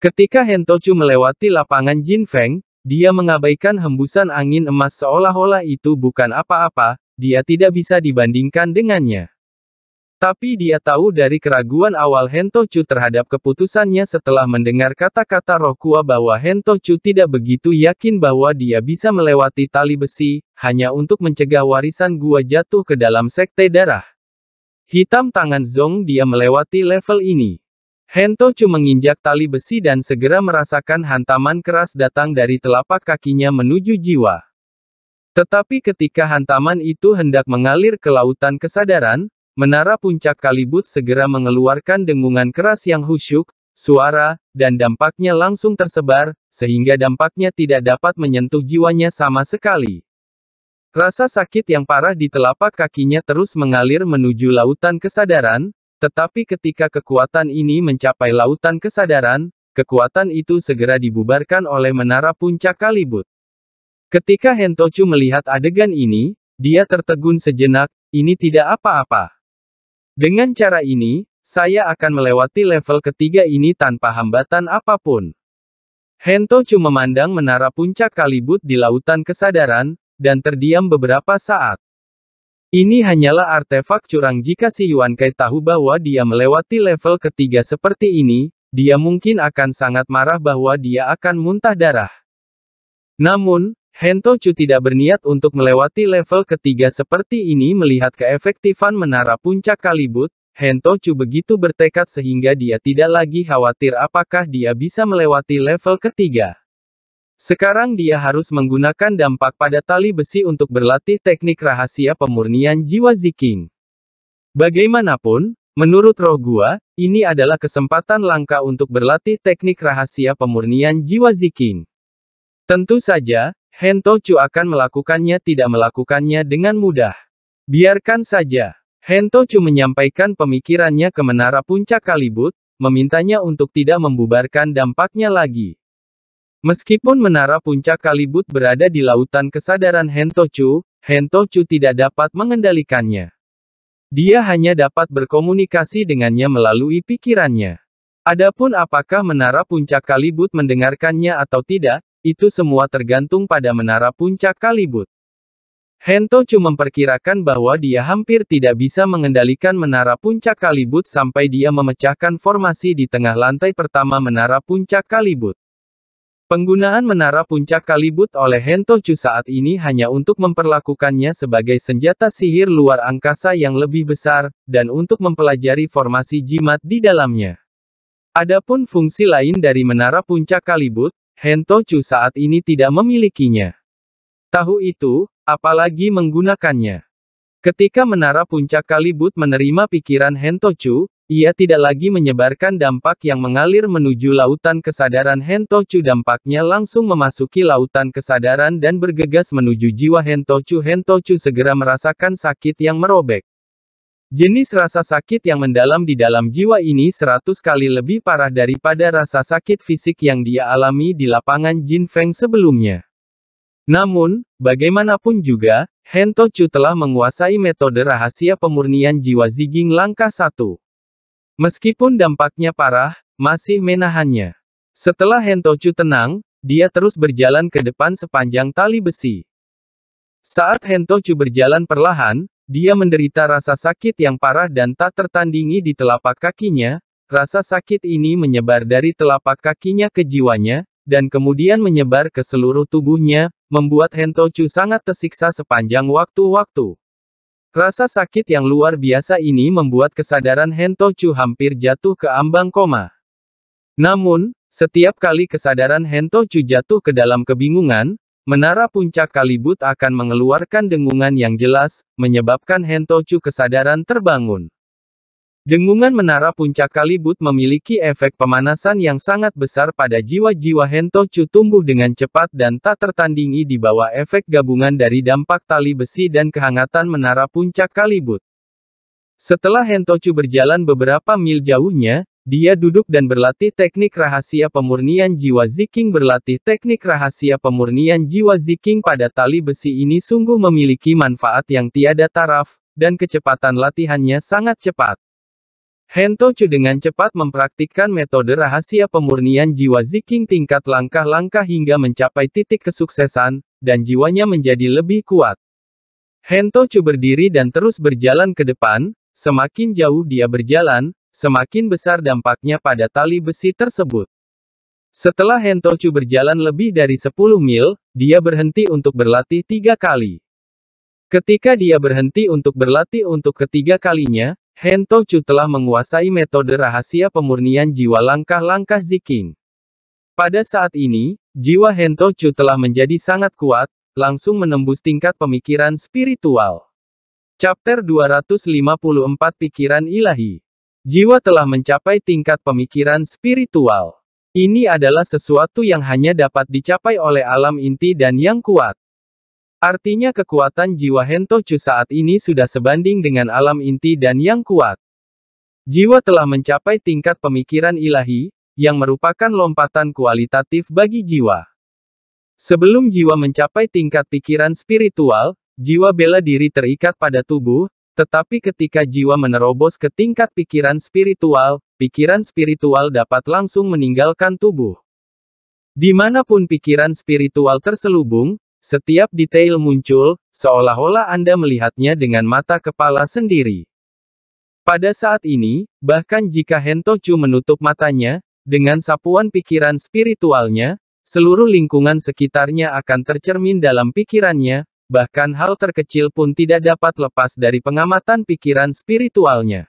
Ketika Hentochu melewati lapangan Jin Feng, dia mengabaikan hembusan angin emas seolah-olah itu bukan apa-apa, dia tidak bisa dibandingkan dengannya. Tapi dia tahu dari keraguan awal Hentochu terhadap keputusannya setelah mendengar kata-kata Rokua bahwa Hentochu tidak begitu yakin bahwa dia bisa melewati tali besi, hanya untuk mencegah warisan gua jatuh ke dalam sekte darah. Hitam tangan Zong dia melewati level ini. Hentochu menginjak tali besi dan segera merasakan hantaman keras datang dari telapak kakinya menuju jiwa. Tetapi ketika hantaman itu hendak mengalir ke lautan kesadaran, Menara puncak Kalibut segera mengeluarkan dengungan keras yang khusyuk, suara, dan dampaknya langsung tersebar, sehingga dampaknya tidak dapat menyentuh jiwanya sama sekali. Rasa sakit yang parah di telapak kakinya terus mengalir menuju lautan kesadaran, tetapi ketika kekuatan ini mencapai lautan kesadaran, kekuatan itu segera dibubarkan oleh menara puncak Kalibut. Ketika Hentochu melihat adegan ini, dia tertegun sejenak, ini tidak apa-apa. Dengan cara ini, saya akan melewati level ketiga ini tanpa hambatan apapun. Hento cuma memandang menara puncak kalibut di lautan kesadaran, dan terdiam beberapa saat. Ini hanyalah artefak curang jika si Yuan Kai tahu bahwa dia melewati level ketiga seperti ini, dia mungkin akan sangat marah bahwa dia akan muntah darah. Namun, Hentochu tidak berniat untuk melewati level ketiga seperti ini melihat keefektifan menara puncak kalibut, Hentochu begitu bertekad sehingga dia tidak lagi khawatir apakah dia bisa melewati level ketiga. Sekarang dia harus menggunakan dampak pada tali besi untuk berlatih teknik rahasia pemurnian jiwa Ziking. Bagaimanapun, menurut roh gua, ini adalah kesempatan langka untuk berlatih teknik rahasia pemurnian jiwa Ziking. Tentu saja, Hento Chu akan melakukannya tidak melakukannya dengan mudah. Biarkan saja. Hento Chu menyampaikan pemikirannya ke menara puncak Kalibut, memintanya untuk tidak membubarkan dampaknya lagi. Meskipun menara puncak Kalibut berada di lautan kesadaran Hentochu, Hentochu tidak dapat mengendalikannya. Dia hanya dapat berkomunikasi dengannya melalui pikirannya. Adapun apakah menara puncak Kalibut mendengarkannya atau tidak, itu semua tergantung pada menara puncak Kalibut. Hento cuma memperkirakan bahwa dia hampir tidak bisa mengendalikan menara puncak Kalibut sampai dia memecahkan formasi di tengah lantai pertama menara puncak Kalibut. Penggunaan menara puncak Kalibut oleh Hento Chu saat ini hanya untuk memperlakukannya sebagai senjata sihir luar angkasa yang lebih besar, dan untuk mempelajari formasi jimat di dalamnya. Adapun fungsi lain dari menara puncak Kalibut, Hentochu saat ini tidak memilikinya. Tahu itu, apalagi menggunakannya. Ketika menara puncak Kalibut menerima pikiran Hentochu, ia tidak lagi menyebarkan dampak yang mengalir menuju lautan kesadaran Hentochu. dampaknya langsung memasuki lautan kesadaran dan bergegas menuju jiwa Hentochu. Hentochu segera merasakan sakit yang merobek. Jenis rasa sakit yang mendalam di dalam jiwa ini seratus kali lebih parah daripada rasa sakit fisik yang dia alami di lapangan Jin Feng sebelumnya. Namun, bagaimanapun juga, Hento Chu telah menguasai metode rahasia pemurnian jiwa Ziging langkah Satu. Meskipun dampaknya parah, masih menahannya. Setelah Hento Chu tenang, dia terus berjalan ke depan sepanjang tali besi. Saat Hento Chu berjalan perlahan, dia menderita rasa sakit yang parah dan tak tertandingi di telapak kakinya, rasa sakit ini menyebar dari telapak kakinya ke jiwanya, dan kemudian menyebar ke seluruh tubuhnya, membuat Hentochu sangat tersiksa sepanjang waktu-waktu. Rasa sakit yang luar biasa ini membuat kesadaran Hentochu hampir jatuh ke ambang koma. Namun, setiap kali kesadaran Hentochu jatuh ke dalam kebingungan, Menara puncak Kalibut akan mengeluarkan dengungan yang jelas, menyebabkan Hentochu kesadaran terbangun. Dengungan menara puncak Kalibut memiliki efek pemanasan yang sangat besar pada jiwa-jiwa Hentochu tumbuh dengan cepat dan tak tertandingi di bawah efek gabungan dari dampak tali besi dan kehangatan menara puncak Kalibut. Setelah Hentochu berjalan beberapa mil jauhnya, dia duduk dan berlatih teknik rahasia pemurnian jiwa ziking berlatih teknik rahasia pemurnian jiwa ziking pada tali besi ini sungguh memiliki manfaat yang tiada taraf, dan kecepatan latihannya sangat cepat. Hento Chu dengan cepat mempraktikkan metode rahasia pemurnian jiwa ziking tingkat langkah-langkah hingga mencapai titik kesuksesan, dan jiwanya menjadi lebih kuat. Hento Chu berdiri dan terus berjalan ke depan, semakin jauh dia berjalan, semakin besar dampaknya pada tali besi tersebut. Setelah Hentochu berjalan lebih dari 10 mil, dia berhenti untuk berlatih tiga kali. Ketika dia berhenti untuk berlatih untuk ketiga kalinya, Hentochu telah menguasai metode rahasia pemurnian jiwa langkah-langkah Ziking. Pada saat ini, jiwa Hentochu telah menjadi sangat kuat, langsung menembus tingkat pemikiran spiritual. Chapter 254 Pikiran Ilahi Jiwa telah mencapai tingkat pemikiran spiritual. Ini adalah sesuatu yang hanya dapat dicapai oleh alam inti dan yang kuat. Artinya kekuatan jiwa Hentochu saat ini sudah sebanding dengan alam inti dan yang kuat. Jiwa telah mencapai tingkat pemikiran ilahi, yang merupakan lompatan kualitatif bagi jiwa. Sebelum jiwa mencapai tingkat pikiran spiritual, jiwa bela diri terikat pada tubuh, tetapi ketika jiwa menerobos ke tingkat pikiran spiritual, pikiran spiritual dapat langsung meninggalkan tubuh. Dimanapun pikiran spiritual terselubung, setiap detail muncul, seolah-olah Anda melihatnya dengan mata kepala sendiri. Pada saat ini, bahkan jika Hentochu menutup matanya, dengan sapuan pikiran spiritualnya, seluruh lingkungan sekitarnya akan tercermin dalam pikirannya, bahkan hal terkecil pun tidak dapat lepas dari pengamatan pikiran spiritualnya.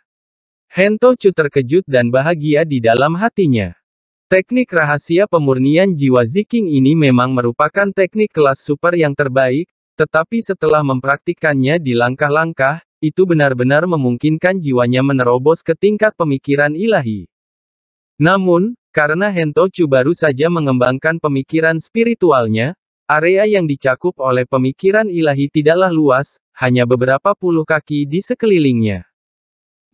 Hento Chu terkejut dan bahagia di dalam hatinya. Teknik rahasia pemurnian jiwa ziking ini memang merupakan teknik kelas super yang terbaik, tetapi setelah mempraktikkannya di langkah-langkah, itu benar-benar memungkinkan jiwanya menerobos ke tingkat pemikiran ilahi. Namun, karena Hento Chu baru saja mengembangkan pemikiran spiritualnya, Area yang dicakup oleh pemikiran ilahi tidaklah luas, hanya beberapa puluh kaki di sekelilingnya.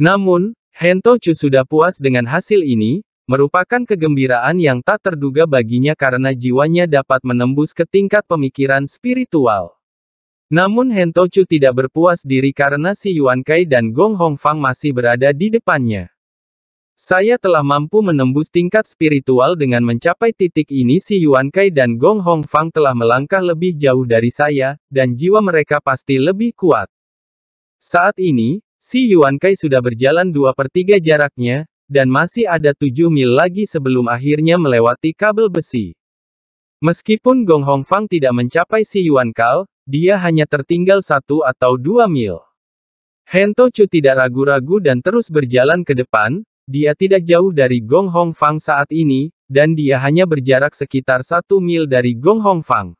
Namun, Hentochu sudah puas dengan hasil ini, merupakan kegembiraan yang tak terduga baginya karena jiwanya dapat menembus ke tingkat pemikiran spiritual. Namun Hentochu tidak berpuas diri karena si Yuan Kai dan Gong Hongfang masih berada di depannya. Saya telah mampu menembus tingkat spiritual dengan mencapai titik ini si Yuan Kai dan Gong Hong Fang telah melangkah lebih jauh dari saya, dan jiwa mereka pasti lebih kuat. Saat ini, si Yuan Kai sudah berjalan dua per 3 jaraknya, dan masih ada tujuh mil lagi sebelum akhirnya melewati kabel besi. Meskipun Gong Hong Fang tidak mencapai si Yuan Kai, dia hanya tertinggal satu atau dua mil. Hento Chu tidak ragu-ragu dan terus berjalan ke depan, dia tidak jauh dari Gong Hong Fang saat ini, dan dia hanya berjarak sekitar satu mil dari Gong Hong Fang.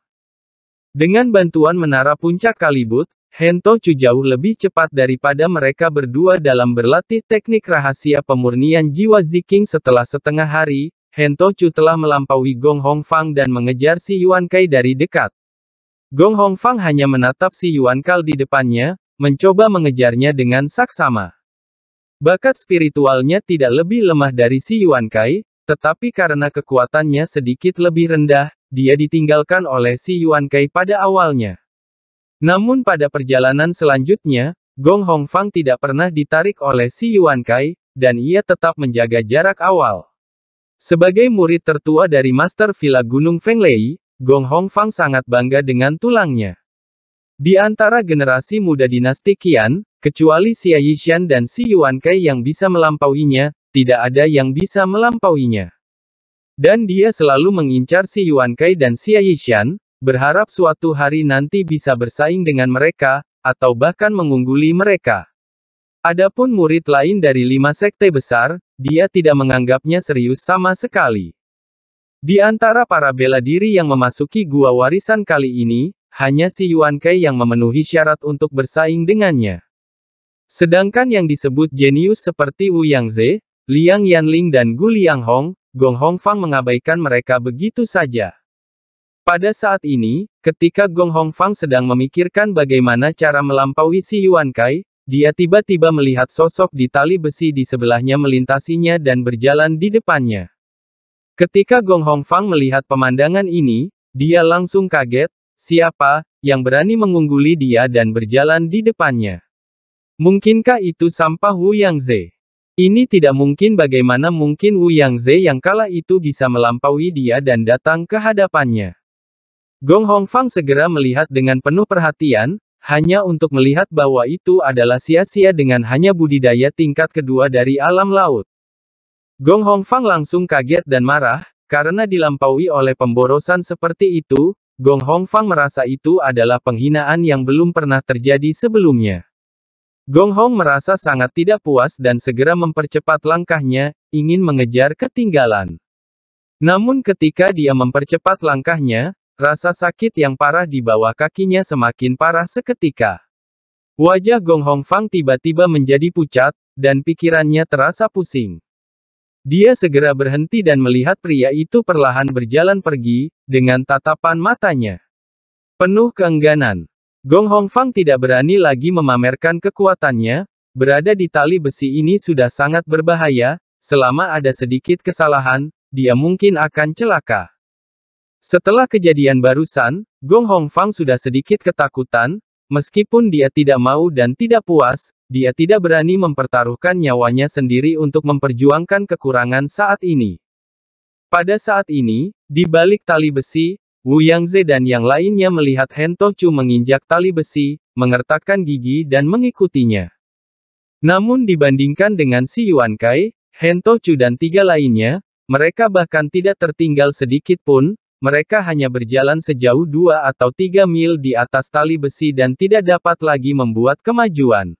Dengan bantuan menara puncak kalibut, Hento Chu jauh lebih cepat daripada mereka berdua dalam berlatih teknik rahasia pemurnian jiwa Ziking setelah setengah hari, Hento Chu telah melampaui Gong Hong Fang dan mengejar si Yuan Kai dari dekat. Gong Hong Fang hanya menatap si Yuan Kal di depannya, mencoba mengejarnya dengan saksama. Bakat spiritualnya tidak lebih lemah dari si Yuan Kai, tetapi karena kekuatannya sedikit lebih rendah, dia ditinggalkan oleh si Yuan Kai pada awalnya. Namun pada perjalanan selanjutnya, Gong Hongfang tidak pernah ditarik oleh si Yuan Kai, dan ia tetap menjaga jarak awal. Sebagai murid tertua dari Master Villa Gunung Fenglei, Gong Hongfang sangat bangga dengan tulangnya. Di antara generasi muda dinasti Qian, Kecuali si Ayishan dan si Yuan Kai yang bisa melampauinya, tidak ada yang bisa melampauinya. Dan dia selalu mengincar si Yuan Kai dan si Ayishan, berharap suatu hari nanti bisa bersaing dengan mereka, atau bahkan mengungguli mereka. Adapun murid lain dari lima sekte besar, dia tidak menganggapnya serius sama sekali. Di antara para bela diri yang memasuki gua warisan kali ini, hanya si Yuan Kai yang memenuhi syarat untuk bersaing dengannya. Sedangkan yang disebut jenius seperti Wu Yangze, Liang Yanling dan Gu Lianghong, Gong Hongfang mengabaikan mereka begitu saja. Pada saat ini, ketika Gong Hongfang sedang memikirkan bagaimana cara melampaui si Yuan Kai, dia tiba-tiba melihat sosok di tali besi di sebelahnya melintasinya dan berjalan di depannya. Ketika Gong Hongfang melihat pemandangan ini, dia langsung kaget, siapa yang berani mengungguli dia dan berjalan di depannya. Mungkinkah itu sampah Wu Yangze? Ini tidak mungkin bagaimana mungkin Wu Yangze yang kala itu bisa melampaui dia dan datang ke hadapannya. Gong Hongfang segera melihat dengan penuh perhatian, hanya untuk melihat bahwa itu adalah sia-sia dengan hanya budidaya tingkat kedua dari alam laut. Gong Hongfang langsung kaget dan marah, karena dilampaui oleh pemborosan seperti itu, Gong Hongfang merasa itu adalah penghinaan yang belum pernah terjadi sebelumnya. Gong Hong merasa sangat tidak puas dan segera mempercepat langkahnya, ingin mengejar ketinggalan. Namun ketika dia mempercepat langkahnya, rasa sakit yang parah di bawah kakinya semakin parah seketika. Wajah Gong Hong Fang tiba-tiba menjadi pucat, dan pikirannya terasa pusing. Dia segera berhenti dan melihat pria itu perlahan berjalan pergi, dengan tatapan matanya. Penuh keengganan, Gong Hongfang tidak berani lagi memamerkan kekuatannya, berada di tali besi ini sudah sangat berbahaya, selama ada sedikit kesalahan, dia mungkin akan celaka. Setelah kejadian barusan, Gong Hongfang sudah sedikit ketakutan, Meskipun dia tidak mau dan tidak puas, dia tidak berani mempertaruhkan nyawanya sendiri untuk memperjuangkan kekurangan saat ini. Pada saat ini, di balik tali besi, Wu Yangze dan yang lainnya melihat Tochu menginjak tali besi, mengertakkan gigi dan mengikutinya. Namun dibandingkan dengan Si Yuan Kai, Tochu dan tiga lainnya, mereka bahkan tidak tertinggal sedikit pun, mereka hanya berjalan sejauh dua atau tiga mil di atas tali besi dan tidak dapat lagi membuat kemajuan.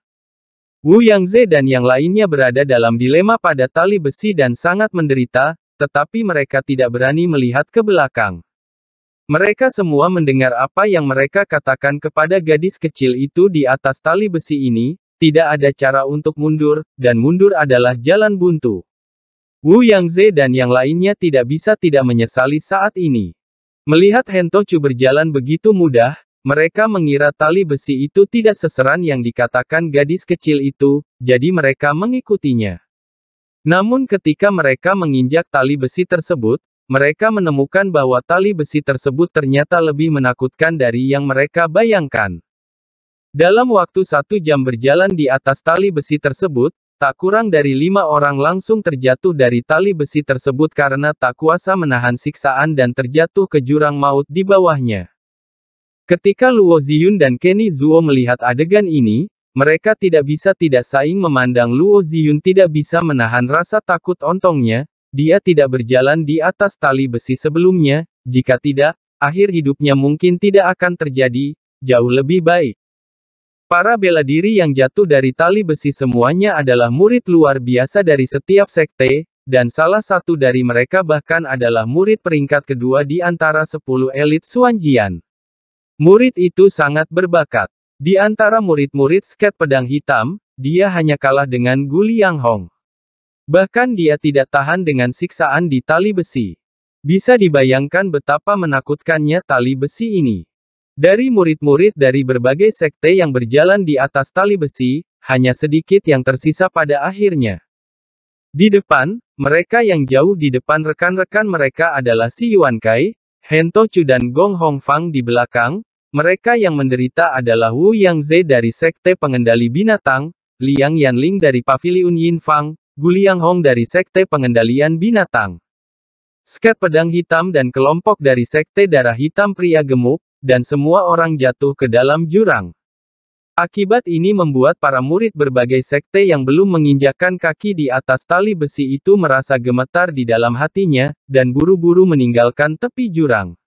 Wu Yangze dan yang lainnya berada dalam dilema pada tali besi dan sangat menderita, tetapi mereka tidak berani melihat ke belakang. Mereka semua mendengar apa yang mereka katakan kepada gadis kecil itu di atas tali besi ini, tidak ada cara untuk mundur, dan mundur adalah jalan buntu. Wu Yangze dan yang lainnya tidak bisa tidak menyesali saat ini. Melihat Hentochu berjalan begitu mudah, mereka mengira tali besi itu tidak seseran yang dikatakan gadis kecil itu, jadi mereka mengikutinya. Namun ketika mereka menginjak tali besi tersebut, mereka menemukan bahwa tali besi tersebut ternyata lebih menakutkan dari yang mereka bayangkan. Dalam waktu satu jam berjalan di atas tali besi tersebut, tak kurang dari lima orang langsung terjatuh dari tali besi tersebut karena tak kuasa menahan siksaan dan terjatuh ke jurang maut di bawahnya. Ketika Luo Ziyun dan Kenny Zuo melihat adegan ini, mereka tidak bisa tidak saing memandang Luo Ziyun tidak bisa menahan rasa takut ontongnya, dia tidak berjalan di atas tali besi sebelumnya, jika tidak, akhir hidupnya mungkin tidak akan terjadi, jauh lebih baik. Para bela diri yang jatuh dari tali besi semuanya adalah murid luar biasa dari setiap sekte, dan salah satu dari mereka bahkan adalah murid peringkat kedua di antara 10 elit Suanjian. Murid itu sangat berbakat. Di antara murid-murid sket pedang hitam, dia hanya kalah dengan Gu Liang Hong. Bahkan dia tidak tahan dengan siksaan di tali besi. Bisa dibayangkan betapa menakutkannya tali besi ini. Dari murid-murid dari berbagai sekte yang berjalan di atas tali besi, hanya sedikit yang tersisa pada akhirnya. Di depan, mereka yang jauh di depan rekan-rekan mereka adalah Si Yuan Kai, Hento Chu dan Gong Hong Fang di belakang, mereka yang menderita adalah Wu Yang Ze dari Sekte Pengendali Binatang, Liang Yanling dari Paviliun Fang. Guliang Hong dari Sekte Pengendalian Binatang. Sket pedang hitam dan kelompok dari Sekte Darah Hitam Pria Gemuk, dan semua orang jatuh ke dalam jurang. Akibat ini membuat para murid berbagai sekte yang belum menginjakan kaki di atas tali besi itu merasa gemetar di dalam hatinya, dan buru-buru meninggalkan tepi jurang.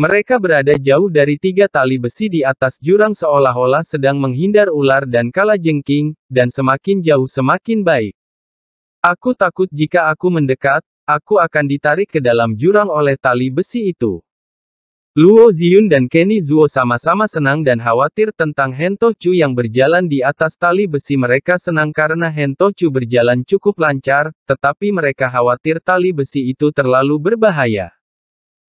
Mereka berada jauh dari tiga tali besi di atas jurang seolah-olah sedang menghindar ular dan kala jengking, dan semakin jauh semakin baik. Aku takut jika aku mendekat, aku akan ditarik ke dalam jurang oleh tali besi itu. Luo Ziyun dan Kenny Zuo sama-sama senang dan khawatir tentang Hento Chu yang berjalan di atas tali besi mereka senang karena Hento Chu berjalan cukup lancar, tetapi mereka khawatir tali besi itu terlalu berbahaya.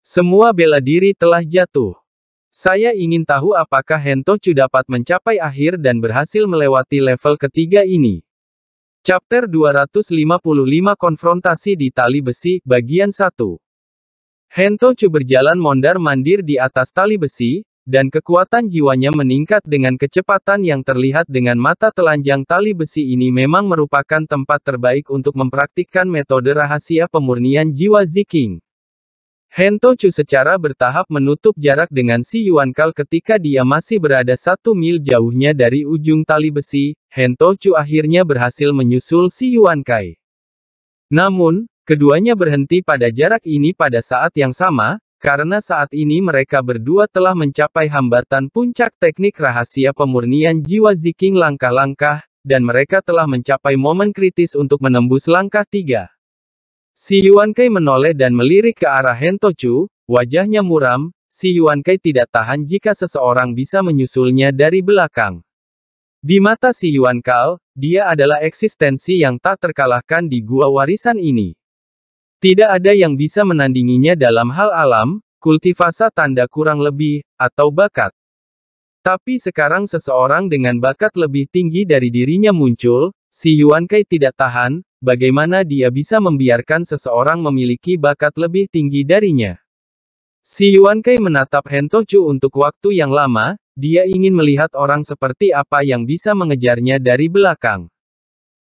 Semua bela diri telah jatuh. Saya ingin tahu apakah Hento Chu dapat mencapai akhir dan berhasil melewati level ketiga ini. Chapter 255 Konfrontasi di Tali Besi, Bagian 1 Hentochu berjalan mondar-mandir di atas tali besi, dan kekuatan jiwanya meningkat dengan kecepatan yang terlihat dengan mata telanjang tali besi ini memang merupakan tempat terbaik untuk mempraktikkan metode rahasia pemurnian jiwa Ziking. Hento Chu secara bertahap menutup jarak dengan si Yuan Kal ketika dia masih berada satu mil jauhnya dari ujung tali besi, Hento Chu akhirnya berhasil menyusul si Yuan Kai. Namun, keduanya berhenti pada jarak ini pada saat yang sama, karena saat ini mereka berdua telah mencapai hambatan puncak teknik rahasia pemurnian jiwa ziking langkah-langkah, dan mereka telah mencapai momen kritis untuk menembus langkah tiga. Si Yuan Kai menoleh dan melirik ke arah Hentochu, wajahnya muram, si Yuan Kai tidak tahan jika seseorang bisa menyusulnya dari belakang. Di mata si Yuan Kal, dia adalah eksistensi yang tak terkalahkan di gua warisan ini. Tidak ada yang bisa menandinginya dalam hal alam, kultivasa tanda kurang lebih, atau bakat. Tapi sekarang seseorang dengan bakat lebih tinggi dari dirinya muncul, si Yuan Kai tidak tahan, bagaimana dia bisa membiarkan seseorang memiliki bakat lebih tinggi darinya. Si Yuan Kai menatap Chu untuk waktu yang lama, dia ingin melihat orang seperti apa yang bisa mengejarnya dari belakang.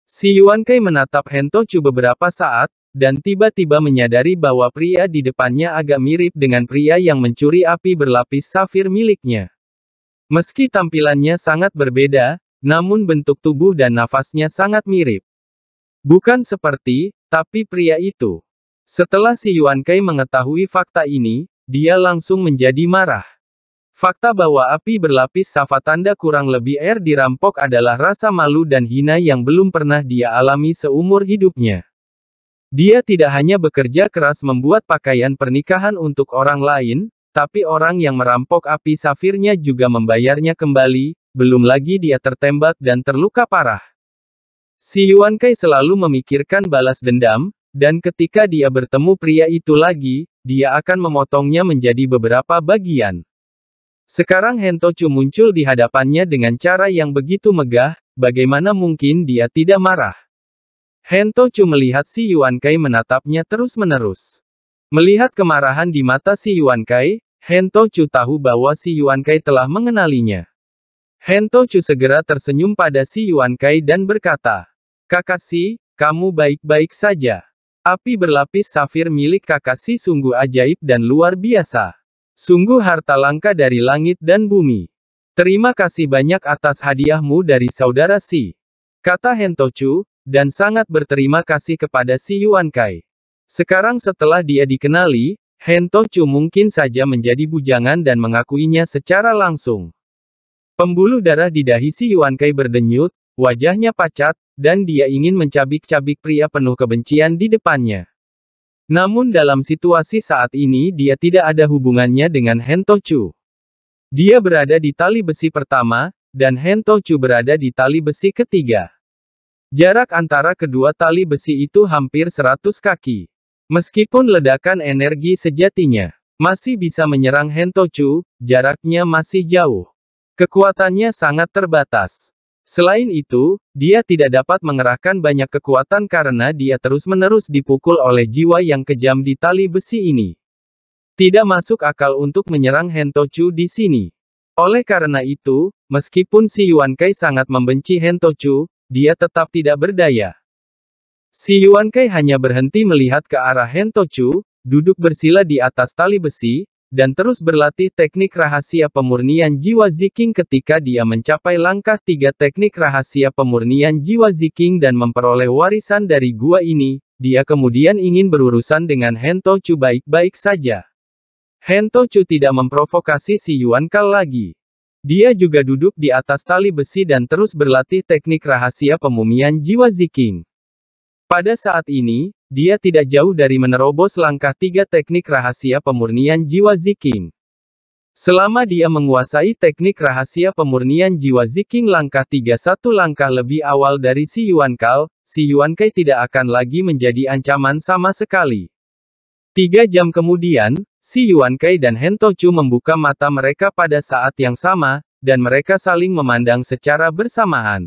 Si Yuan Kai menatap Chu beberapa saat, dan tiba-tiba menyadari bahwa pria di depannya agak mirip dengan pria yang mencuri api berlapis safir miliknya. Meski tampilannya sangat berbeda, namun bentuk tubuh dan nafasnya sangat mirip. Bukan seperti, tapi pria itu. Setelah si Yuan Kai mengetahui fakta ini, dia langsung menjadi marah. Fakta bahwa api berlapis safatanda kurang lebih air dirampok adalah rasa malu dan hina yang belum pernah dia alami seumur hidupnya. Dia tidak hanya bekerja keras membuat pakaian pernikahan untuk orang lain, tapi orang yang merampok api safirnya juga membayarnya kembali, belum lagi dia tertembak dan terluka parah. Si Yuan Kai selalu memikirkan balas dendam, dan ketika dia bertemu pria itu lagi, dia akan memotongnya menjadi beberapa bagian. Sekarang Hentochu muncul di hadapannya dengan cara yang begitu megah, bagaimana mungkin dia tidak marah. Hentochu melihat si Yuan Kai menatapnya terus-menerus. Melihat kemarahan di mata si Yuan Kai, Hentochu tahu bahwa si Yuan Kai telah mengenalinya. Hento Chu segera tersenyum pada si Yuan Kai dan berkata, Kakashi, kamu baik-baik saja. Api berlapis safir milik Kakashi sungguh ajaib dan luar biasa. Sungguh harta langka dari langit dan bumi. Terima kasih banyak atas hadiahmu dari saudara Si. Kata Hentochu, dan sangat berterima kasih kepada Si Yuan Kai. Sekarang setelah dia dikenali, Hentochu mungkin saja menjadi bujangan dan mengakuinya secara langsung. Pembuluh darah di dahi Si Yuan Kai berdenyut, Wajahnya pacat, dan dia ingin mencabik-cabik pria penuh kebencian di depannya. Namun dalam situasi saat ini dia tidak ada hubungannya dengan Hento Dia berada di tali besi pertama, dan Hento berada di tali besi ketiga. Jarak antara kedua tali besi itu hampir 100 kaki. Meskipun ledakan energi sejatinya masih bisa menyerang Hentochu, jaraknya masih jauh. Kekuatannya sangat terbatas. Selain itu, dia tidak dapat mengerahkan banyak kekuatan karena dia terus-menerus dipukul oleh jiwa yang kejam di tali besi ini. Tidak masuk akal untuk menyerang Hentochu di sini. Oleh karena itu, meskipun Si Yuan Kai sangat membenci Hentochu, dia tetap tidak berdaya. Si Yuan Kai hanya berhenti melihat ke arah Hentochu, duduk bersila di atas tali besi, dan terus berlatih teknik rahasia pemurnian jiwa ziking ketika dia mencapai langkah tiga teknik rahasia pemurnian jiwa ziking dan memperoleh warisan dari gua ini, dia kemudian ingin berurusan dengan Hento Chu baik-baik saja. Hento Chu tidak memprovokasi si Yuan Kal lagi. Dia juga duduk di atas tali besi dan terus berlatih teknik rahasia pemumian jiwa ziking. Pada saat ini, dia tidak jauh dari menerobos langkah tiga teknik rahasia pemurnian jiwa ziking. Selama dia menguasai teknik rahasia pemurnian jiwa ziking langkah tiga satu langkah lebih awal dari si Yuan Kal, si Yuan Kai tidak akan lagi menjadi ancaman sama sekali. Tiga jam kemudian, si Yuan Kai dan Hento Chu membuka mata mereka pada saat yang sama, dan mereka saling memandang secara bersamaan.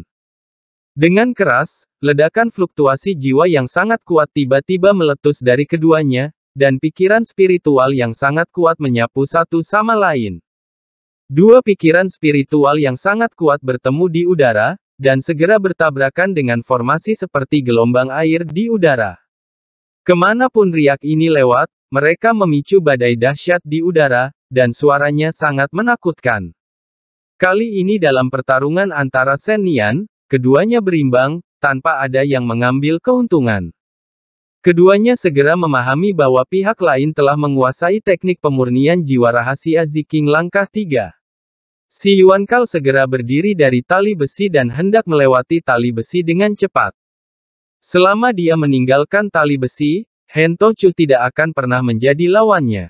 Dengan keras, ledakan fluktuasi jiwa yang sangat kuat tiba-tiba meletus dari keduanya, dan pikiran spiritual yang sangat kuat menyapu satu sama lain. Dua pikiran spiritual yang sangat kuat bertemu di udara, dan segera bertabrakan dengan formasi seperti gelombang air di udara. Kemanapun riak ini lewat, mereka memicu badai dahsyat di udara, dan suaranya sangat menakutkan. Kali ini dalam pertarungan antara Senian, Keduanya berimbang, tanpa ada yang mengambil keuntungan. Keduanya segera memahami bahwa pihak lain telah menguasai teknik pemurnian jiwa rahasia Ziking langkah 3. Si Yuan Kal segera berdiri dari tali besi dan hendak melewati tali besi dengan cepat. Selama dia meninggalkan tali besi, Hento Chu tidak akan pernah menjadi lawannya.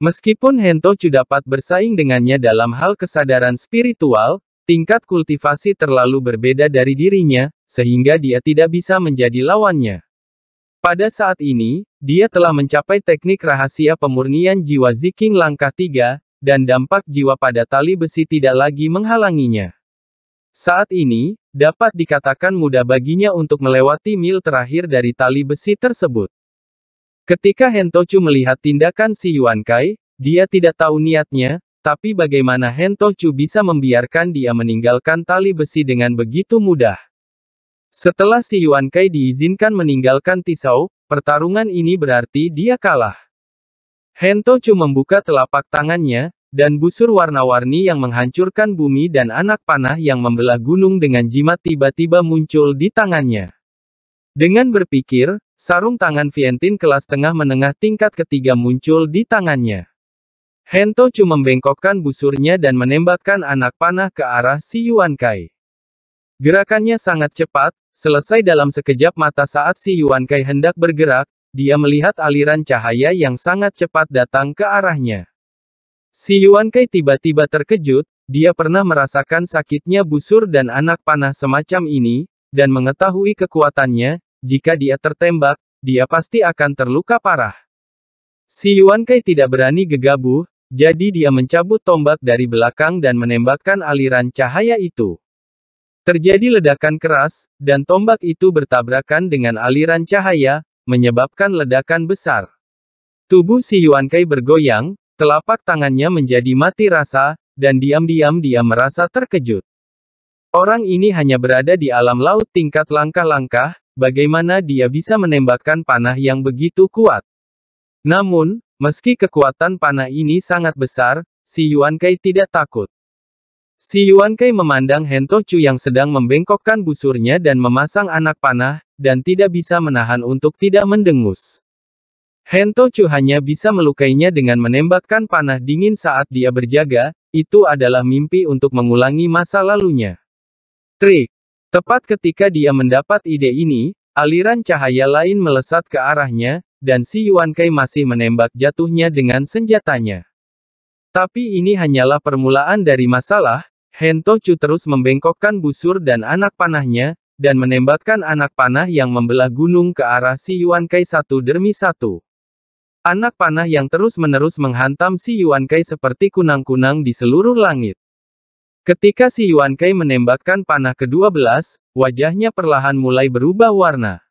Meskipun Hento Chu dapat bersaing dengannya dalam hal kesadaran spiritual, Tingkat kultivasi terlalu berbeda dari dirinya, sehingga dia tidak bisa menjadi lawannya. Pada saat ini, dia telah mencapai teknik rahasia pemurnian jiwa ziking langkah 3, dan dampak jiwa pada tali besi tidak lagi menghalanginya. Saat ini, dapat dikatakan mudah baginya untuk melewati mil terakhir dari tali besi tersebut. Ketika Hentochu melihat tindakan si Yuan Kai, dia tidak tahu niatnya, tapi bagaimana Hentochu bisa membiarkan dia meninggalkan tali besi dengan begitu mudah? Setelah si Yuan Kai diizinkan meninggalkan Tisau, pertarungan ini berarti dia kalah. Hentochu membuka telapak tangannya, dan busur warna-warni yang menghancurkan bumi dan anak panah yang membelah gunung dengan jimat tiba-tiba muncul di tangannya. Dengan berpikir, sarung tangan Vientin kelas tengah menengah tingkat ketiga muncul di tangannya. Hento cuma membengkokkan busurnya dan menembakkan anak panah ke arah si Yuan Kai. Gerakannya sangat cepat, selesai dalam sekejap mata saat si Yuan Kai hendak bergerak, dia melihat aliran cahaya yang sangat cepat datang ke arahnya. Si Yuan Kai tiba-tiba terkejut, dia pernah merasakan sakitnya busur dan anak panah semacam ini, dan mengetahui kekuatannya, jika dia tertembak, dia pasti akan terluka parah. Si Yuan Kai tidak berani gegabah, jadi dia mencabut tombak dari belakang dan menembakkan aliran cahaya itu. Terjadi ledakan keras, dan tombak itu bertabrakan dengan aliran cahaya, menyebabkan ledakan besar. Tubuh si Yuan Kai bergoyang, telapak tangannya menjadi mati rasa, dan diam-diam dia merasa terkejut. Orang ini hanya berada di alam laut tingkat langkah-langkah, bagaimana dia bisa menembakkan panah yang begitu kuat. Namun, Meski kekuatan panah ini sangat besar, si Yuan Kai tidak takut. Si Yuan Kai memandang Hento Chu yang sedang membengkokkan busurnya dan memasang anak panah, dan tidak bisa menahan untuk tidak mendengus. Hento Chu hanya bisa melukainya dengan menembakkan panah dingin saat dia berjaga, itu adalah mimpi untuk mengulangi masa lalunya. Trik. Tepat ketika dia mendapat ide ini, aliran cahaya lain melesat ke arahnya, dan si Yuan Kai masih menembak jatuhnya dengan senjatanya. Tapi ini hanyalah permulaan dari masalah, Hen Tochu terus membengkokkan busur dan anak panahnya, dan menembakkan anak panah yang membelah gunung ke arah si Yuan Kai satu demi satu. Anak panah yang terus-menerus menghantam si Yuan Kai seperti kunang-kunang di seluruh langit. Ketika si Yuan Kai menembakkan panah ke-12, wajahnya perlahan mulai berubah warna.